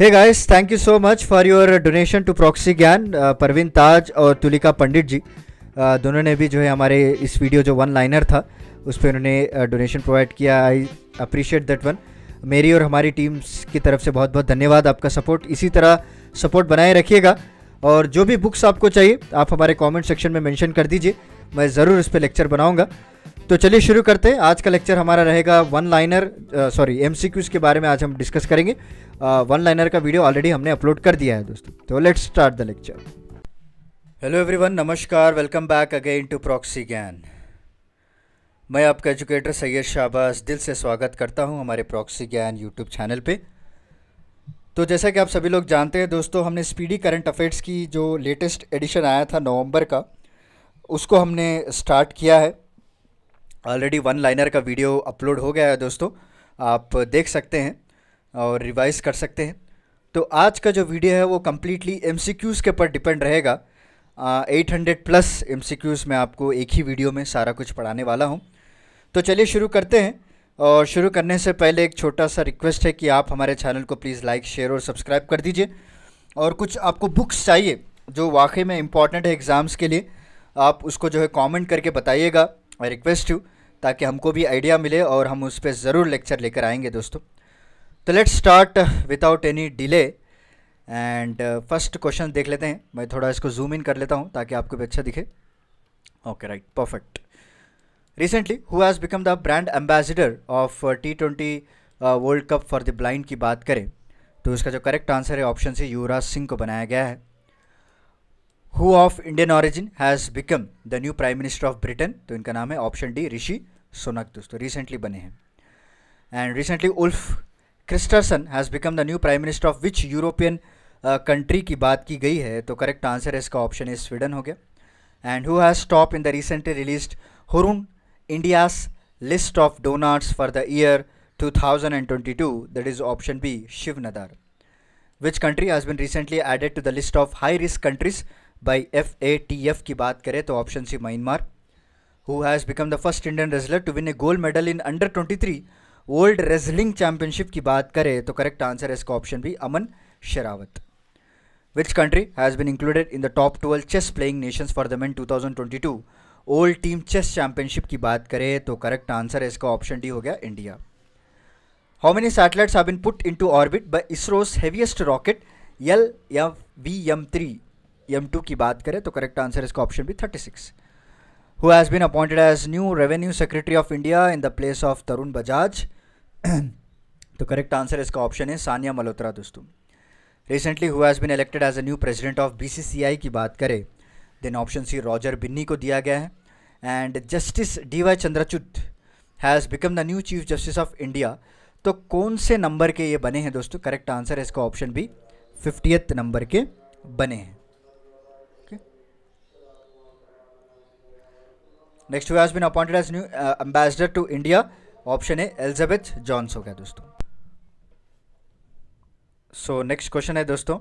Hey guys thank you so much for your donation to Proxy Gyan Parveen ताज और तुलिका पंडित जी uh, दोनों ने भी जो है हमारे इस वीडियो जो वन लाइनर था उस पर उन्होंने डोनेशन uh, प्रोवाइड किया आई अप्रिशिएट दैट वन मेरी और हमारी टीम्स की तरफ से बहुत बहुत धन्यवाद आपका सपोर्ट इसी तरह सपोर्ट बनाए रखिएगा और जो भी बुक्स आपको चाहिए आप हमारे कमेंट सेक्शन में मेंशन कर दीजिए मैं ज़रूर इस पर लेक्चर बनाऊंगा तो चलिए शुरू करते हैं आज का लेक्चर हमारा रहेगा वन लाइनर सॉरी एम के बारे में आज हम डिस्कस करेंगे वन लाइनर का वीडियो ऑलरेडी हमने अपलोड कर दिया है दोस्तों तो let's start the lecture hello everyone नमस्कार welcome back again to Proxy Gyan मैं आपका एजुकेटर सैयद शाहबाज दिल से स्वागत करता हूं हमारे प्रॉक्सी ज्ञान यूट्यूब चैनल पे तो जैसा कि आप सभी लोग जानते हैं दोस्तों हमने स्पीडी करंट अफेयर्स की जो लेटेस्ट एडिशन आया था नवंबर का उसको हमने स्टार्ट किया है ऑलरेडी वन लाइनर का वीडियो अपलोड हो गया है दोस्तों आप देख सकते हैं और रिवाइज़ कर सकते हैं तो आज का जो वीडियो है वो कम्प्लीटली एम के ऊपर डिपेंड रहेगा एट हंड्रेड प्लस एम में आपको एक ही वीडियो में सारा कुछ पढ़ाने वाला हूँ तो चलिए शुरू करते हैं और शुरू करने से पहले एक छोटा सा रिक्वेस्ट है कि आप हमारे चैनल को प्लीज़ लाइक शेयर और सब्सक्राइब कर दीजिए और कुछ आपको बुक्स चाहिए जो वाकई में इम्पॉर्टेंट है एग्ज़ाम्स के लिए आप उसको जो है कमेंट करके बताइएगा आई रिक्वेस्ट यू ताकि हमको भी आइडिया मिले और हम उस पर ज़रूर लेक्चर लेकर आएंगे दोस्तों तो let's start without any delay and first question देख लेते हैं मैं थोड़ा इसको जूम इन कर लेता हूँ ताकि आपको भी अच्छा दिखे okay right perfect recently who has become the brand ambassador of T twenty world cup for the blind की बात करें तो इसका जो करेक्ट आंसर है ऑप्शन सी युवराज सिंह को बनाया गया है who of Indian origin has become the new prime minister of Britain तो इनका नाम है ऑप्शन डी ऋषि सोनक दोस्तों रिसेंटली बने हैं and recently Ulf Kristersson has become the new prime minister of which European country की बात की गई है तो करेक्ट आंसर है इसका ऑप्शन इज स्वीडन हो गया and who has stop in the recently release Hurun India's list of donors for the year two thousand and twenty two that is option B Shiv Nadar which country has been recently added to the list of high risk countries by F A T F की बात करें तो option C Myanmar who has become the first Indian wrestler to win a gold medal in under twenty three world wrestling championship की बात करें तो correct answer है इसका option B Aman Sehrawat which country has been included in the top twelve chess playing nations for the man to old team chess championship की बात करें तो करेक्ट आंसर है इसका ऑप्शन डी हो गया India how many satellites have been put into orbit by ISRO's heaviest rocket L या V M three M two की बात करें तो करेक्ट आंसर इसका option B thirty six who has been appointed as new revenue secretary of India in the place of Tarun Bajaj तो correct answer इसका option है सानिया मल्होत्रा दोस्तों recently who has been elected as a new president of B की बात करें then option C Roger Binny को दिया गया है and justice D Y Chandrachud has become the new chief justice of India तो कौन से नंबर के ये बने हैं दोस्तों करेक्ट आंसर इसका ऑप्शन भी फिफ्टियथ नंबर के बने हैं next who has been appointed as new ambassador to India option है एलिजाबेथ जॉन्स हो गया दोस्तों सो नेक्स्ट क्वेश्चन है दोस्तों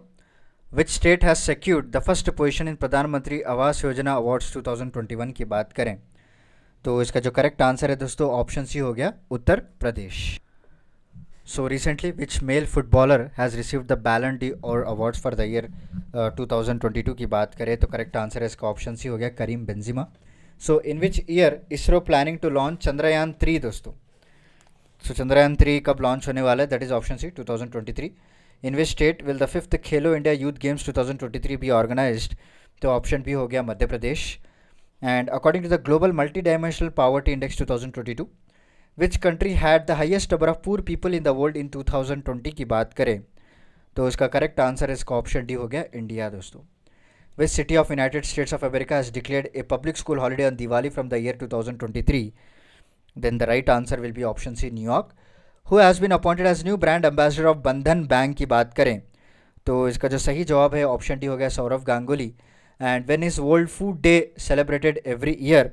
which state has secured the first position in Pradhan Mantri Awas योजना अवार्ड्स 2021 की बात करें तो इसका जो करेक्ट आंसर है दोस्तों ऑप्शन सी हो गया Uttar Pradesh so recently which male footballer has receive the Ballon d'Or awards for the year 2022 की बात करें तो करेक्ट आंसर है इसका ऑप्शन सी हो गया Karim Benzema so in which year ISRO planning to launch Chandrayaan three दोस्तों सो चंद्रयान थ्री कब लॉन्च होने वाला है that is option C 2023 in which state will the fifth Khelo India youth games 2023 B organise तो ऑप्शन बी हो गया Madhya Pradesh and according to the global multi dimensional poverty index 2022 which country had the highest number of poor people in the world in two thousand twenty की बात करें तो उसका correct answer इसका option D हो गया इंडिया दोस्तों which city of United States of America has declared a public school holiday on Diwali from the year two thousand twenty three Then the right answer will be option C New York. Who has been appointed as new brand ambassador of Bandhan Bank की बात करें तो इसका जो सही जवाब है option D हो गया Sourav Ganguly and when is world food day celebrated every year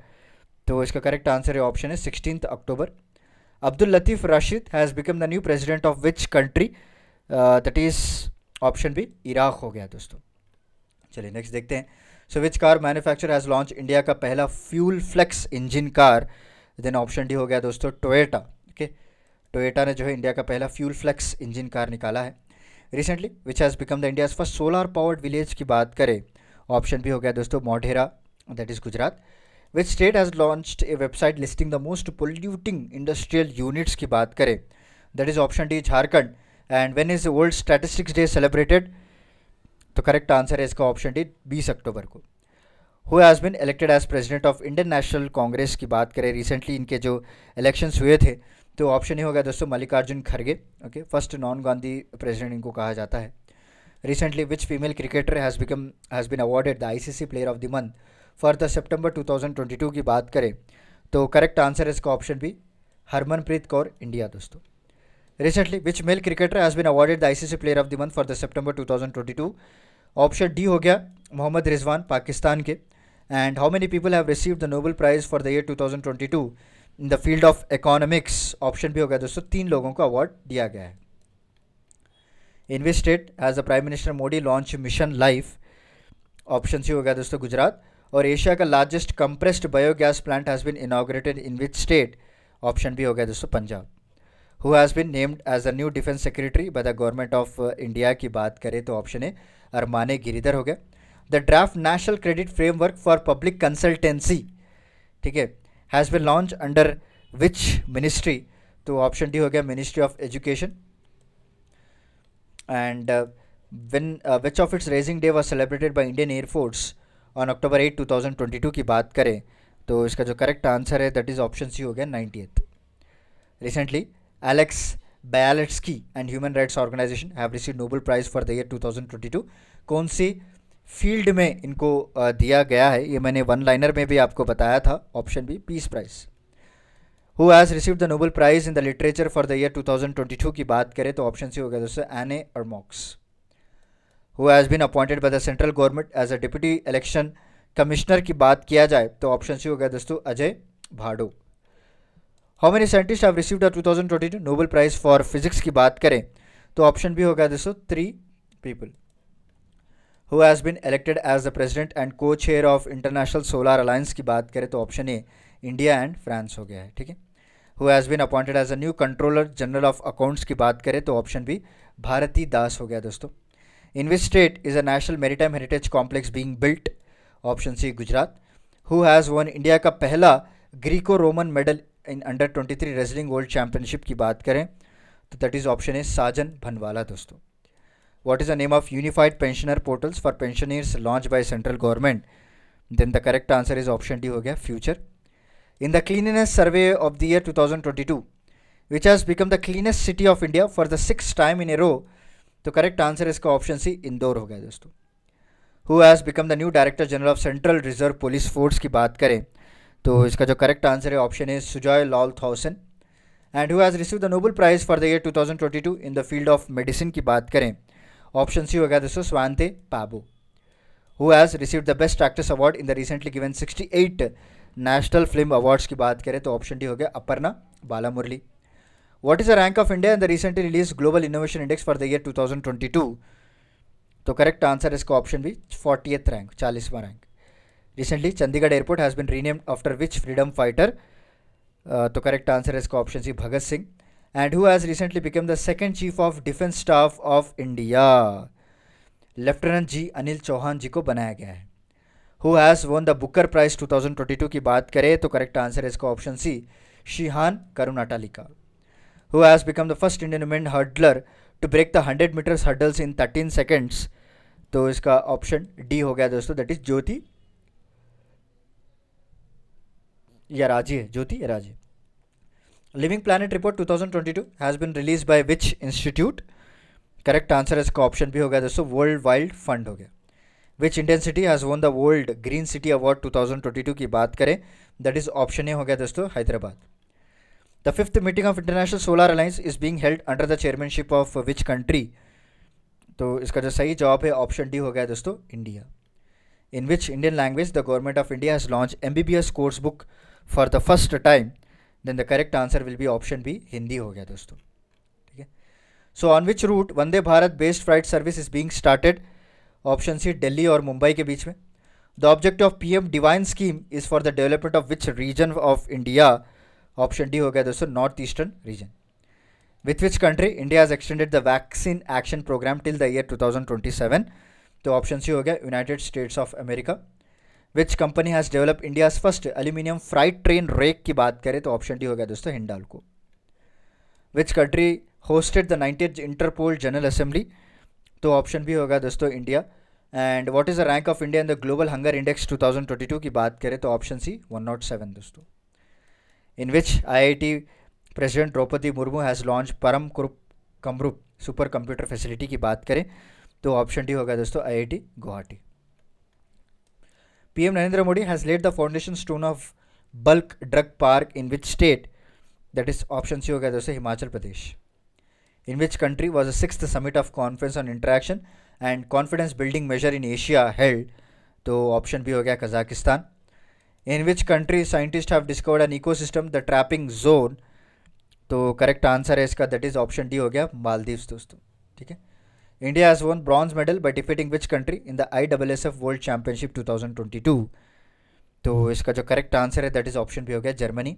तो इसका करेक्ट आंसर है ऑप्शन है sixteen October Abdul Latif Rashid has become the new president of which country that is option B Iraq हो गया दोस्तों चलिए नेक्स्ट देखते हैं so which car manufacture has launch India का पहला fuel flex engine car then option D हो गया दोस्तों टोयोटा ओके टोयोटा ने जो है इंडिया का पहला फ्यूल फ्लेक्स इंजन कार निकाला है recently which has become the India's first solar powered village की बात करें ऑप्शन भी हो गया दोस्तों Modhera that is Gujarat which state has launched a website listing the most polluting industrial units की बात करें that is option D Jharkhand and when is world statistics day celebrated तो करेक्ट आंसर है इसका ऑप्शन डी बीस अक्टूबर को who has been elected as president of Indian National Congress की बात करें रिसेंटली इनके जो इलेक्शंस हुए थे तो ऑप्शन ही होगा दोस्तों मल्लिकार्जुन खड़गे okay first non Gandhi president इनको कहा जाता है become has been awarded the I C C player of the month for the month two thousand twenty two की बात करें तो करेक्ट आंसर इसका option B Harmanpreet Kaur India दोस्तों recently which male cricketer has been awarded the ICC player of the month for the twenty two option D हो गया मोहम्मद रिजवान पाकिस्तान के and how many people have received the Nobel Prize for the year 2022 in the field of economics option भी हो गया दोस्तों तीन लोगों को अवार्ड दिया गया है invested as the prime minister Modi launch mission life option C हो गया दोस्तों गुजरात और एशिया का largest compressed biogas plant has been inaugurated in which state option भी हो गया दोस्तों Punjab who has been named as a new defence secretary by the government of India की बात करें तो ऑप्शन ए अरमाने गिरिधर हो गया the draft national credit framework for public consultancy ठीक है has been launch under which ministry तो ऑप्शन डी हो गया ministry of education and when which of its raising day was celebrated by Indian air force on October eight two thousand twenty two की बात करें तो इसका जो करेक्ट आंसर है दैट इज़ ऑप्शन सी हो गया नाइनटी एथ रिसेंटली एलेक्स की and rights organisation have receive Nobel prize for the year two thousand twenty two कौन सी फील्ड में इनको दिया गया है ये मैंने वन लाइनर में भी आपको बताया था option B peace prize who has receive the Nobel prize in the literature for the year 2022 की बात करें तो ऑप्शन सी हो गया दोस्तों Annie Ernaux who has been appointed by the central government as a deputy election commissioner की बात किया जाए तो ऑप्शन सी हो गया दोस्तों Ajay Bhadoo how many scientist have receive the two thousand twenty two Nobel prize for physics की बात करें तो ऑप्शन बी हो गया दोस्तों three people who has been elected as the president and co chair of international solar alliance की बात करें तो option A India and France हो गया है ठीक है who has been appointed as a new controller general of accounts की बात करें तो ऑप्शन बी भारती दास हो गया दोस्तों in which state is a national maritime heritage complex being built option C Gujarat who has won India का पहला Greco Roman medal in under twenty three wrestling world championship की बात करें तो that is option A Sajan Bhanwala दोस्तों what is the name of unified pensioner portals for pensioners launched by central government then the correct answer is option d ho gaya future in the cleanliness survey of the year 2022 which has become the cleanest city of india for the sixth time in a row correct answer is ka option c indore ho gaya dosto who has become the new director general of central reserve police force ki baat kare to iska jo correct answer hai option है Sujoy lal Thaosen and who has received the nobel prize for the year 2022 in the field of medicine ki baat kare option C हो गया दोस्तों Svante Paabo who has receive the best actress award in the recently sixty eight national film awards की बात करें तो option D हो गया अपर्णा बाला Balamurali what is the rank of India in the recently release global innovation index for the year two thousand twenty two तो correct answer है इसका option भी एथ रैंक चालीसवां रैंक recently Chandigarh airport has been renamed after which freedom fighter तो correct answer है इसका option C Bhagat Singh and whose recently become the second chief of defence staff of India lieutenant G Anil Chauhan ji को बनाया गया है who has won the Booker prize 2022 की बात करें तो करेक्ट आंसर है इसका option C Shehan Karunatilaka who has become the first Indian women hurdler to break the 100 metres hurdles in 13 seconds तो इसका ऑप्शन डी हो गया दोस्तों दैट इज ज्योति या राजी है Jyothi Yarraji living report two thousand twenty two has been release by which institute correct answer इसका option भी हो गया दोस्तों वर्ल्ड वाइल्ड फंड हो गया which Indian city has won the world green city award two thousand twenty two की बात करें दैट इज ऑप्शन ए हो गया दोस्तों Hyderabad the fifth meeting of international solar alliance is being held under the chairmanship of which country तो इसका जो सही जवाब है ऑप्शन डी हो गया दोस्तों India in which Indian language the government of India has launch M B B S course book for the first time then the correct answer will be option B Hindi हो गया दोस्तों ठीक है so on which route Vande Bharat based flight service is being started option C Delhi और मुंबई के बीच में the object of P M divine scheme is for the development of which region of India option D हो गया दोस्तों north eastern region with which country India has extended the vaccine action programme till the year seven तो option C हो गया United States of America which company has develop India's first aluminium freight train rake की बात करें तो option D हो गया दोस्तों को which country hosted the nineteen Interpol general assembly तो ऑप्शन भी होगा दोस्तों India and what is the rank of India in the global hunger index 2022 की बात करें तो ऑप्शन सी 107 दोस्तों in which IIT president Draupadi Murmu has launch Param क्रुप कमरूप सुपर कंप्यूटर फैसिलिटी की बात करें तो ऑप्शन डी होगा दोस्तों IIT Guwahati PM Narendra Modi has laid the foundation stone of bulk drug park in which state? That is option C होगा जैसे Himachal Pradesh. In which country was the sixth summit of conference on interaction and confidence building measure in Asia held? तो option B हो गया Kazakhstan. In which country scientist have discovered an ecosystem the trapping zone तो correct answer है इसका that is option D हो गया मालदीव्स दोस्तों ठीक है India has won bronze medal by defeating which country in the IWSF World Championship 2022? तो इसका जो करेक्ट आंसर है दैट इज ऑप्शन भी हो गया Germany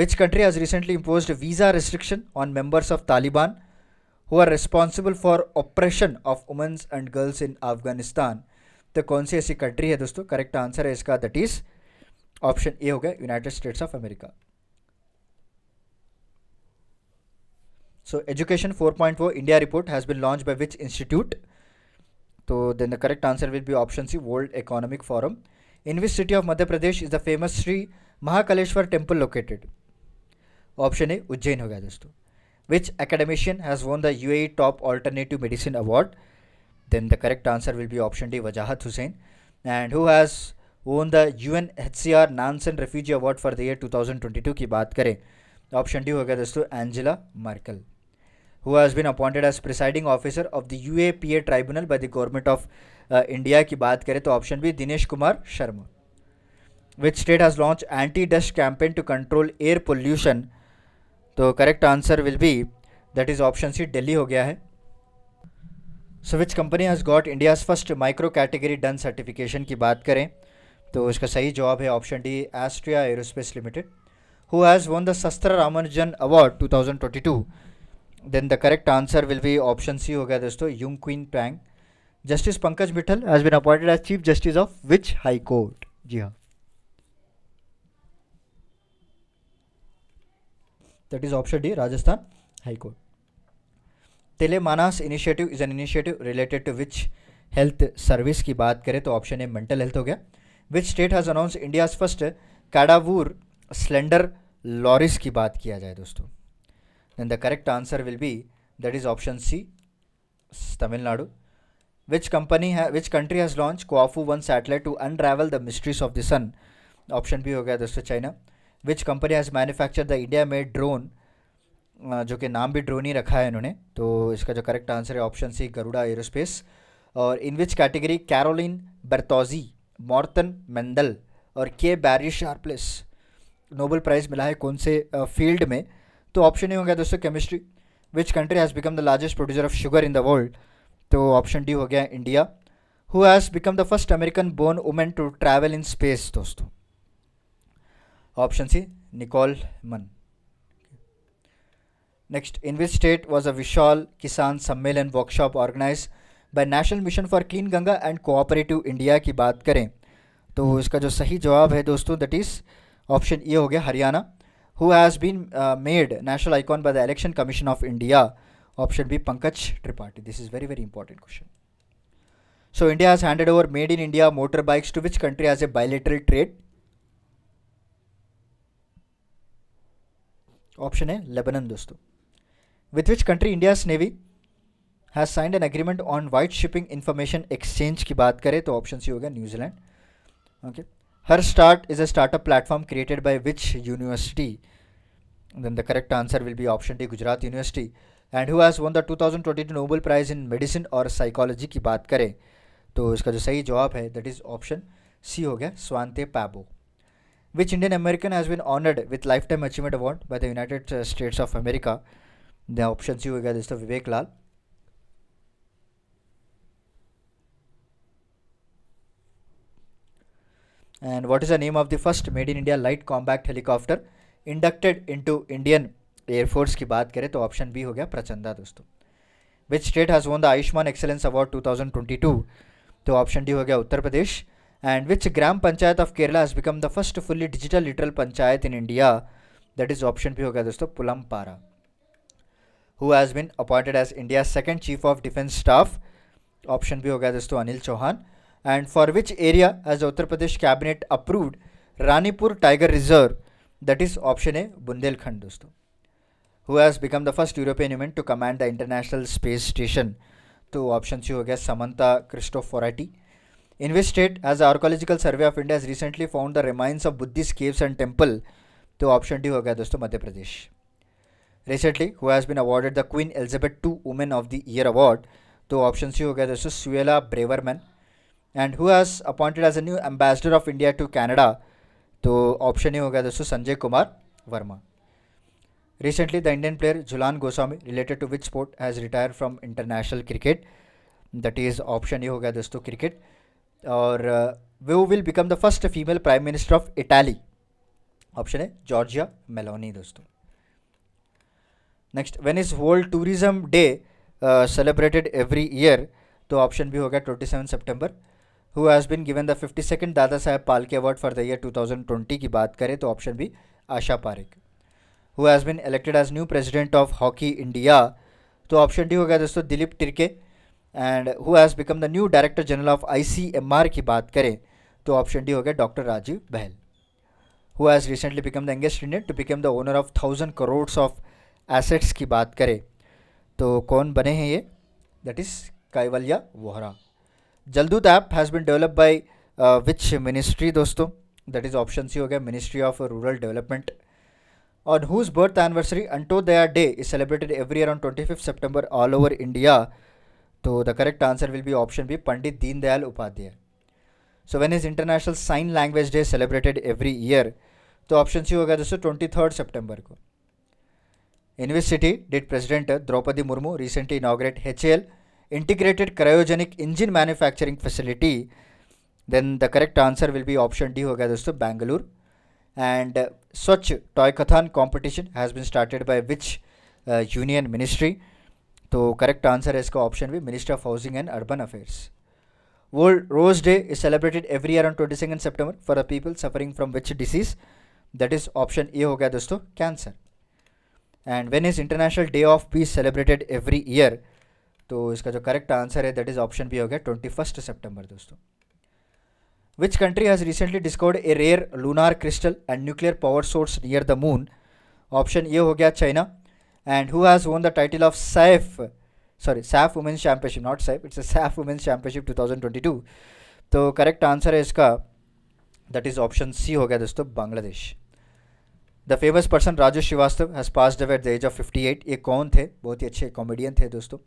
which country has recently impose visa restriction on members of Taliban who are responsible for operation of women's and girls in Afghanistan तो कौन सी ऐसी कंट्री है दोस्तों करेक्ट आंसर है इसका दैट इज़ ऑप्शन ए हो गया United States of America So Education 4.4 India report has been launched by which institute? So then the correct answer will be option C World Economic Forum. In which city of Madhya Pradesh is the famous Sri Mahakaleshwar temple located? Option A Ujjain होगा दोस्तों. Which academician has won the UAE Top Alternative Medicine Award? Then the correct answer will be option D Wajahat Hussain. And who has won the UNHCR Nansen Refugee Award for the year 2022 की बात करें option D हो गया दोस्तों Angela Merkel who has been appointed as presiding officer of the UAPA tribunal by the government of uh, India की बात करें तो option B Dinesh Kumar Sharma which state has launch anti dust campaign to control air pollution तो correct answer will be that is option C Delhi हो गया है so which company has got India's first micro category drone certification की बात करें तो इसका सही जवाब है option D Asteria aerospace limited who has won the SASTRA Ramanujan award 2022 then the correct answer will be option C हो गया दोस्तों Yunqing Tang justice Pankaj Mithal has been appointed as chief justice of which high court जी हाँ that is option D Rajasthan high court TeleMANAS initiative is an initiative related to which health service की बात करें तो option ए mental health हो गया which state has announce India's first Kadavur slender loris की बात किया जाए दोस्तों then the correct answer will be that is option C, Tamil Nadu. Which company, ha which country has launched kuafu 1 satellite to unravel the mysteries of the sun? Option B ho gaya dosto china Which company has manufactured the India made drone? uh, जो कि नाम भी drone ही रखा है इन्होंने तो इसका जो करेक्ट आंसर है ऑप्शन सी गरुड़ा एरोस्पेस और in which category Carolyn Bertozzi Morten Meldal और के बैरी शार्पलेस नोबल प्राइज़ मिला है कौन से फील्ड में तो ऑप्शन ही तो हो गया दोस्तों chemistry which country has become the largest producer of sugar in the world तो ऑप्शन डी हो गया India who has become the first American born women to travel in space दोस्तों option C Nicole Mann next in which state was a Vishal Kisan Sammelan workshop organise by national mission for clean Ganga and cooperative India की बात करें तो इसका जो सही जवाब है दोस्तों दैट इज़ ऑप्शन ए हो गया Haryana who has been uh, made national icon by the Election Commission of India? Option B, Pankaj Tripathi. This is very, very important question. So India has handed over made in India motorbikes to which country as a bilateral trade? Option A, Lebanon, दोस्तों. With which country India's navy has signed an agreement on white shipping information exchange की बात करें तो option C होगा New Zealand. Okay. Her start is a startup platform created by which university then the correct answer will be option D Gujarat university and who has won the 2022 thousand nobel prize in medicine और psychology की बात करें तो इसका जो सही जवाब है दैट इज ऑप्शन सी हो गया Svante Paabo which Indian American has been honoured with life time achievement award by the United States of America the option C हो गया जिस Vivek Lal And what is the name of the first made in India light combat helicopter inducted into Indian air force की बात करें तो option B हो गया प्रचंदा दोस्तों which state has won the Ayushman excellence award 2022 तो ऑप्शन डी हो गया Uttar Pradesh and which gram panchayat of Kerala has become the first fully digital literate panchayat in India that is option भी हो गया दोस्तों Pullampara who has been appointed as India second chief of defence staff option भी हो गया दोस्तों Anil Chauhan and for which area has Uttar Pradesh cabinet approved Ranipur Tiger Reserve that is option A Bundelkhand दोस्तों who has become the first European woman to command the International Space Station तो option C हो गया Samantha Cristoforetti in which state as the archaeological survey of India has recently found the remains of Buddhist caves and temple तो option D हो गया दोस्तों मध्य प्रदेश recently who has been awarded the Queen Elizabeth II Woman of the Year award तो option C हो गया दोस्तों Suella Braverman and who has appointed as a new ambassador of India to Canada तो option ही हो गया दोस्तों Sanjay Kumar Verma recently the Indian player Jhulan Goswami related to which sport has retire from international cricket that is option ही हो गया दोस्तों cricket और वो will become the first female prime minister of Italy option है जॉर्जिया मेलोनी दोस्तों next when is world tourism day celebrated every year तो option भी हो गया twenty seven September who has been given the fifty second Dadasaheb Phalke award for the year twenty की बात करें तो option B Asha Parekh who has been elected as new president of hockey India तो option D हो गया दोस्तों Dilip Tirkey and who has become the new director general of I C M R की बात करें तो ऑप्शन डी हो गया doctor Rajiv Bahl who has recently become the youngest Indian to become the owner of thousand crores of assets की बात करें तो कौन बने हैं ये that is Kaivalya Vohra Jaldoot app has been develop by which ministry दोस्तों दैट इज़ ऑप्शन सी हो गया मिनिस्ट्री ऑफ रूरल डेवलपमेंट और whose birth anniversary Antyodaya day is celebrated every year on twenty fifth September all over India तो the correct answer will be option B Pandit Deendayal Upadhyaya so when is international sign language day celebrated every year तो option C हो गया दोस्तों twenty third September को in city did president Draupadi Murmu recently inaugurate H A L integrated cryogenic engine manufacturing facility then the correct answer will be option d hoga dosto bangalore and uh, swachh toy kathan competition has been started by which uh, union ministry तो correct answer है इसका option B minister of housing and urban affairs world rose day is celebrated every year on twenty second September for the people suffering from which disease that is option A हो गया दोस्तों cancer and when is international day of peace celebrated every year तो इसका जो correct answer है that is option B हो गया twenty first September दोस्तों which country has recently discovered a rare lunar crystal and nuclear power source near the moon option ये हो गया China and who has won the title of SAFF sorry SAFF women's championship not SAFF it's SAFF women's championship two तो correct answer है इसका that is option C हो गया दोस्तों Bangladesh the famous person Raju Srivastava has passed away at the age of fifty eight ये कौन थे बहुत ही अच्छे कॉमेडियन थे दोस्तों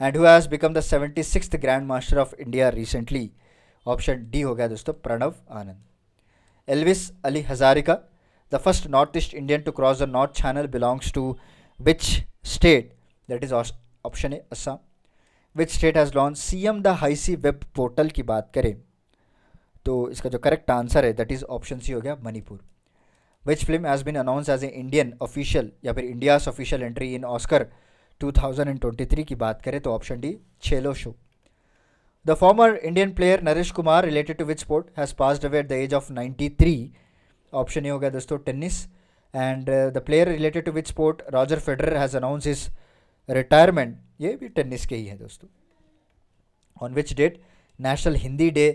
and who has become the seventy six grand master of India recently option D हो गया दोस्तों Pranav Anand Elvis Ali Hazarika the first north east Indian to cross the north channel belongs to which state that is option A Assam which state has launch C M Da Haisi web portal की बात करें तो इसका जो correct answer है दैट इज़ ऑप्शन सी हो गया Manipur which film has been announce as a Indian official या फिर India's official entry in Oscar 2023 की बात करें तो option D Chhello show the former Indian player Naresh Kumar related to which sport has pass away at the age of 93 option A हो गया दोस्तों tennis and the player related to which sport Roger Federer has announce his retirement ये भी tennis के ही है दोस्तों on which date national Hindi day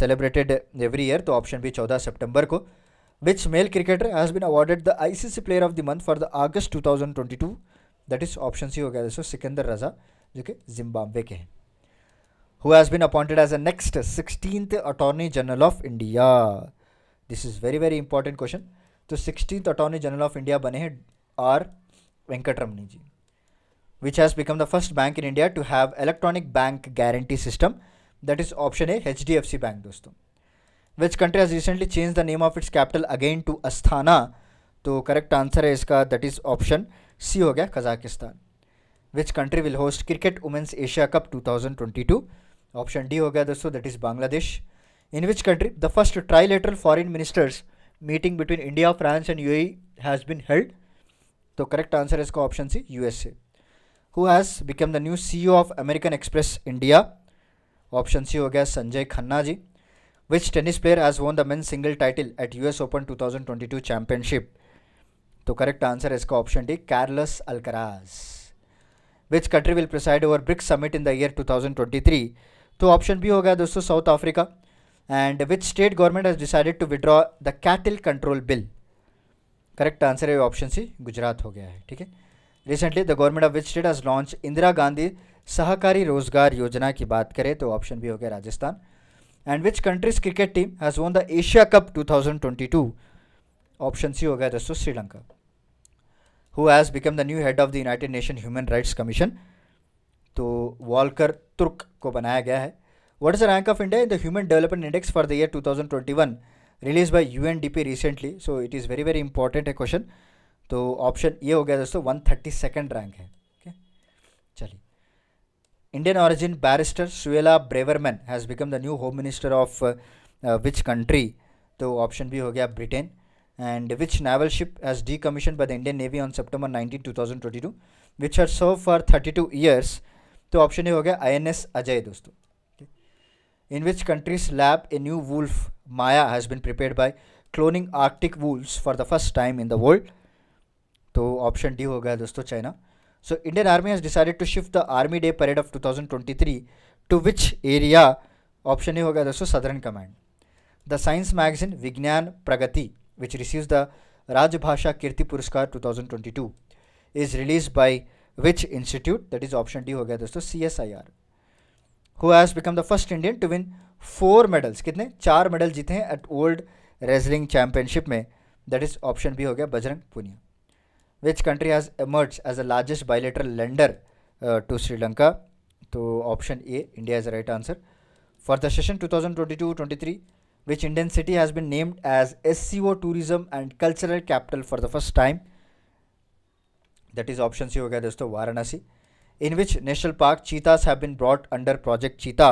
celebrated every year तो ऑप्शन बी चौदह सेप्टेम्बर को which male cricketer has been awarded the ICC player of the month for the two thousand twenty two that is option C हो गया दोस्तों सिकंदर रजा जो कि Zimbabwe के हैं who has been appointed as a next sixteenth attorney general of India this is very very important question तो sixtieth attorney general of India बने हैं R Venkat Venkataramani ji which has become the first bank in India to have electronic bank guarantee system that is option A H D F C bank दोस्तों which country has recently change the name of its capital again to Asthana तो correct answer है इसका that is option C हो गया Kazakhstan which country will host cricket women's Asia cup 2022 option D हो गया दोस्तों that is Bangladesh in which country the first trilateral foreign ministers meeting between India France and UAE has been held तो correct answer है इसका option C USA who has become the new CEO of American Express India option C हो गया Sanjay Khanna ji which tennis player has won the men single title at US Open 2022 championship तो correct answer है इसका option D Carlos Alcaraz which country will preside over BRICS summit in the year 2023 तो option B हो गया दोस्तों South Africa and which state government has decided to withdraw the cattle control bill correct answer है option C Gujarat हो गया है ठीक है recently the government of which state has launch Indira Gandhi सहकारी रोजगार योजना की बात करें तो ऑप्शन भी हो गया Rajasthan and which countries cricket team has won the Asia cup 2022 option C हो गया दोस्तों Sri Lanka who has become the new head of the United Nation human rights commission तो वॉलकर तुर्क को बनाया गया है what is the rank of India in the human development index for the year two thousand twenty one release by U N D P recently so it is very very important है question तो option ये हो गया दोस्तों one thirty second rank है okay चलिए Indian origin barrister Suella Braverman has become the new home minister of which country तो option भी हो गया Britain and which naval ship was decommissioned by the Indian Navy on September 19, 2022, which had served for 32 years. तो option A हो गया INS Ajay दोस्तों in which countries lab a new wolf Maya has been prepare by cloning Arctic wolfs for the first time in the world तो option D हो गया दोस्तों China so Indian army has decided to shift the army day parade of 2023 to which area option A हो गया दोस्तों southern command the science magazine Vigyan Pragati which receives the Rajbhasha Kirti Puraskar 2022 is released by which institute that is option D हो गया दोस्तों CSIR who has become the first Indian to win four medals कितने चार medal जीते हैं at World Wrestling Championship mein that is option B हो गया Bajrang Punia which country has emerged as the largest bilateral lender uh, to Sri Lanka option A india is the right answer for the session 2022-23 which Indian city has been named as SCO Tourism and Cultural Capital for the first time. That is option C हो गया दोस्तों Varanasi in which national park cheetahs have been brought under project cheetah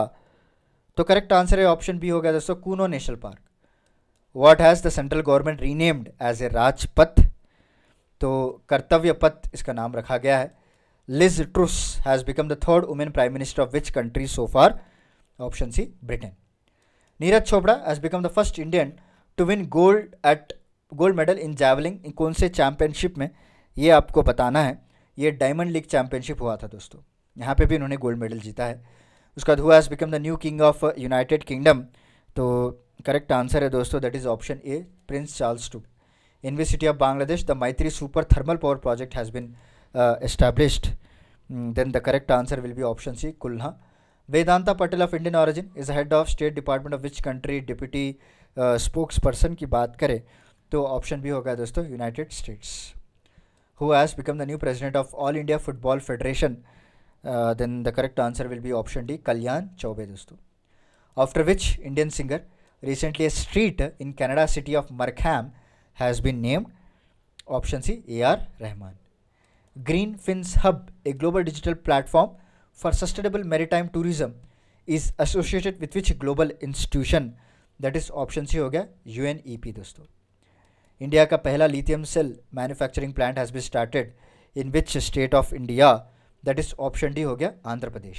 तो correct answer है option B हो गया दोस्तों Kuno national park what has the central government renamed as a Rajpath तो कर्तव्य पथ इसका नाम रखा गया है Liz Truss has become the third women prime minister of which country so far option C Britain Neeraj Chopra has become the first Indian to win gold at gold medal in javelin कौन से championship में ये आपको बताना है ये diamond league championship हुआ था दोस्तों यहाँ पे भी इन्होंने गोल्ड मेडल जीता है उसका बाद हुआ has become the new king of United Kingdom तो करेक्ट आंसर है दोस्तों that is option A Prince Charles to in city of Bangladesh the Maitree super thermal power project has been established then the correct answer will be option C Khulna Vedant Patel of Indian origin is head of state department of which country deputy spokesperson की बात करें तो option भी होगा दोस्तों United States who has become the new president of all India football federation then the correct answer will be option D Kalyan Chaubey दोस्तों after which Indian singer recently a street in Canada city of Markham has been named option C AR Rahman Greenfin's Hub a global digital platform for Sustainable Maritime Tourism is associated with which global institution? That is option C हो गया U N E P दोस्तों India का पहला lithium cell manufacturing plant has be started in which state of India that is option D हो गया Andhra Pradesh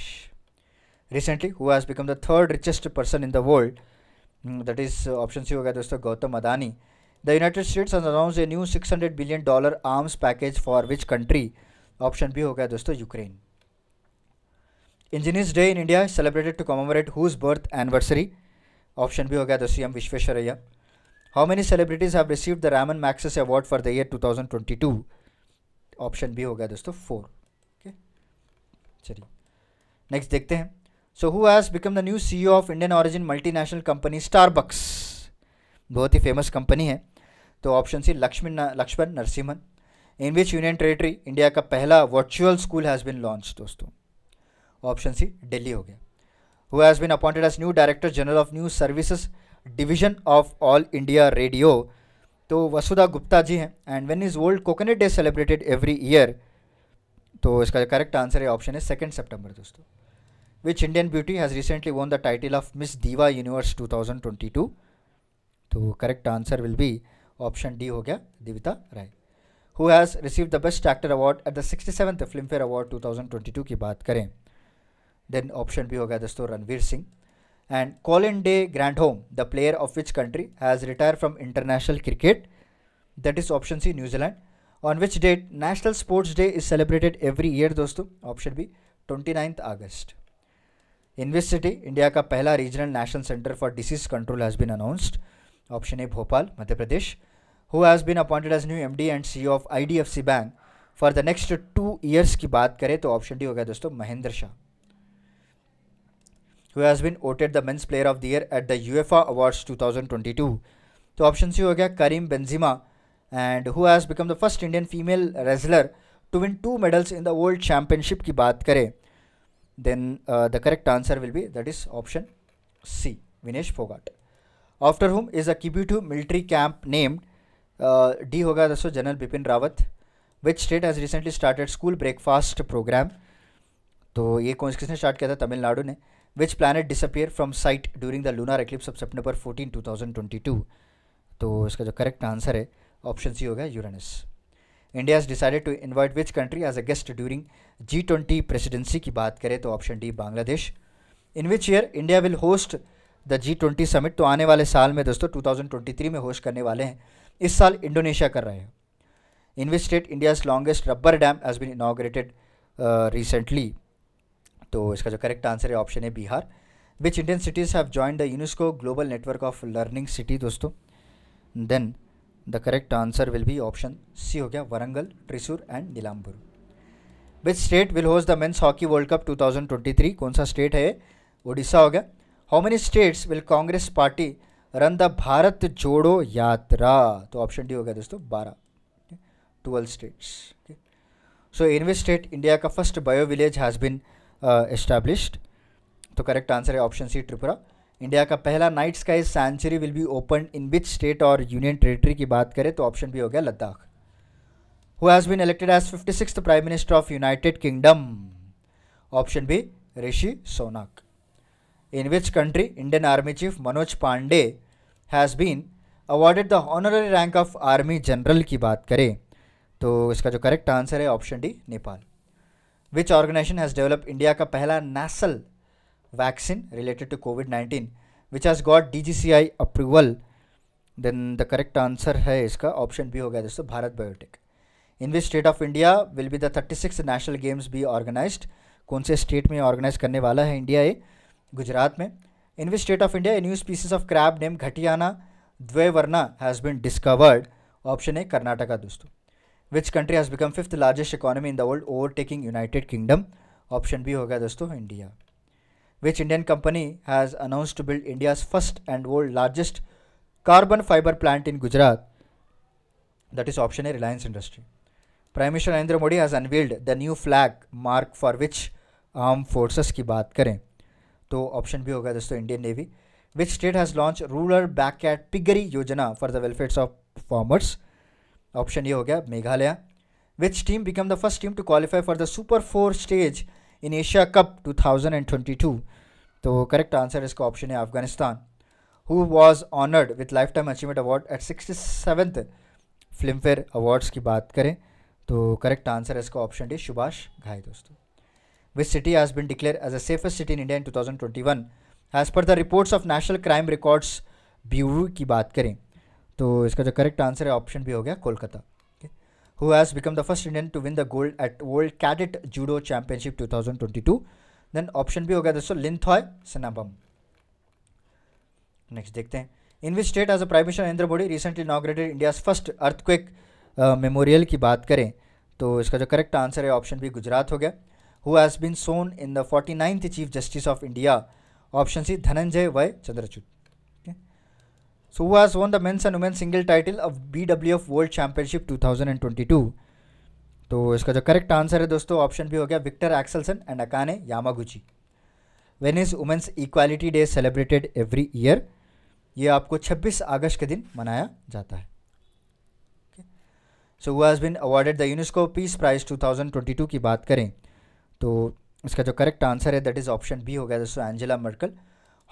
recently who has become the third richest person in the world that is option C हो गया दोस्तों Gautam Adani the United States has announce a new 600 billion dollar arms package for which country option B हो गया दोस्तों Ukraine engineers day in India celebrated to commemorate whose birth anniversary option भी हो गया the C M Visvesvaraya how many celebrities have receive the Ramon Magsaysay award for the year 2022 option भी हो गया दोस्तों फोर ओके चलिए नेक्स्ट देखते हैं so who has become the new CEO of Indian origin multinational company Starbucks बहुत ही famous company है तो option C Lakshmi Laxman Narasimhan in which union territory India का पहला virtual school has been launch दोस्तों ऑप्शन सी दिल्ली हो गया who has been appointed as new director general of news services division of all India radio तो वसुधा गुप्ता जी हैं and when is world coconut day celebrated every year तो इसका correct answer है option है second September दोस्तों which Indian beauty has recently won the title of Miss Diva Universe two thousand twenty two तो correct answer will be option D हो गया Divita Rai who has receive the best actor award at the sixty seventh Filmfare award to की बात करें then option भी हो गया दोस्तों Ranveer Singh and Colin de Grandhomme the player of which country has retire from international cricket that is option C New Zealand on which date national sports day is celebrated every year दोस्तों option B twenty ninth August city India का पहला regional national centre for disease control has been announced option A Bhopal Madhya Pradesh who has been appointed as new M D and C of I D F C bank for the next two years की बात करें तो option D हो गया दोस्तों Mahendra Shah who has been voted the men's player of the year at the UEFA Awards 2022. तो option C हो गया Karim Benzema and who has become the first Indian female wrestler to win two medals in the world championship की बात करें then the correct answer will be that is option C Vinesh Phogat after whom is a Kibithu military camp named D होगा दसो general Bipin Rawat which state has recently started school breakfast programme तो ये कौन किसने start किया था तमिलनाडु ने विच planet disappear from sight during the lunar eclipse of September fourteen two thousand twenty two तो इसका जो करेक्ट आंसर है ऑप्शन सी होगा Uranus India is decided to invite which country as a guest during G twenty presidency की बात करें तो option D Bangladesh in which year India will host the G twenty summit तो आने वाले साल में दोस्तों टू थाउजेंड ट्वेंटी थ्री में होस्ट करने वाले हैं इस साल इंडोनेशिया कर रहे हैं in which state India's longest rubber dam has been inaugurated recently तो इसका जो करेक्ट आंसर है ऑप्शन है Bihar which Indian cities have join the UNESCO global network of learning city दोस्तों then the correct answer will be option C हो गया Warangal Thrissur and Nilambur which state will host the men's hockey world cup 2023 कौन सा state है उड़ीसा हो गया how many states will Congress party run the Bharat Jodo Yatra तो option D हो गया दोस्तों बारह twelve states so in which state India का first bio village has been established uh, तो करेक्ट आंसर है ऑप्शन सी त्रिपुरा इंडिया का पहला night sky sanctuary will be open in which state और यूनियन टेरिटरी की बात करें तो ऑप्शन भी हो गया Ladakh who has been elected as fifty six prime minister of United Kingdom option B Rishi Sunak in which country Indian army chief Manoj Pande has been awarded the honorary rank of army general की बात करें तो इसका जो करेक्ट आंसर है option D Nepal which organisation has develop India का पहला national vaccine related to covid nineteen which has got D G C I approval then the correct answer है इसका ऑप्शन बी हो गया दोस्तों Bharat Biotech in which state of India will be the thirty six national games be organise कौन से state में organise करने वाला है इंडिया ये गुजरात में in which state of India a new species of crab name Ghatiana वर्ना हैज़ बिन डिस्कवर्ड ऑप्शन है कर्नाटका दोस्तों which country has become fifth largest economy in the world overtaking United Kingdom option B हो गया दोस्तों India which Indian company has announce to build India's first and world largest carbon fibre plant in Gujarat that is option A Reliance industry prime minister Narendra Modi has unveiled the new flag mark for which arm forces की बात करें तो option भी होगा दोस्तों Indian navy which state has launch rural backyard piggery Yojana for the welfares of farmers option ये हो गया Meghalaya which team become the first team to qualify for the super four stage in Asia cup 2022 तो correct answer इसका option है Afghanistan who was honoured with life time achievement award at sixty seventh Filmfare awards की बात करें तो correct answer इसका option D Subhash Ghai दोस्तों which city has been declare as a safest city in India in two thousand twenty one as per the reports of national crime records bureau की बात करें तो इसका जो करेक्ट आंसर है option भी हो गया Kolkata first Indian to win the gold at world cadet judo at two thousand twenty two 2022. Option भी हो गया दोस्तों लिंथॉय सनाबम नेक्स्ट देखते हैं in which state as a prime minister Narendra Modi recently inaugurated India first earthquake memorial की बात करें तो इसका जो करेक्ट आंसर है ऑप्शन बी गुजरात हो गया who has been sworn in the forty ninth chief justice of India option C Dhananjaya Y Chandrachud so who has won the men's and women's single title of BWF world championship 2022 तो इसका जो correct answer है दोस्तों option भी हो गया Viktor Axelsen and Akane Yamaguchi when is women's equality day celebrated every year ये आपको 26 अगस्त के दिन मनाया जाता है so who has been awarded the UNESCO peace prize 2022 की बात करें तो इसका जो करेक्ट आंसर है दैट इज़ ऑप्शन बी हो गया दोस्तों Angela Merkel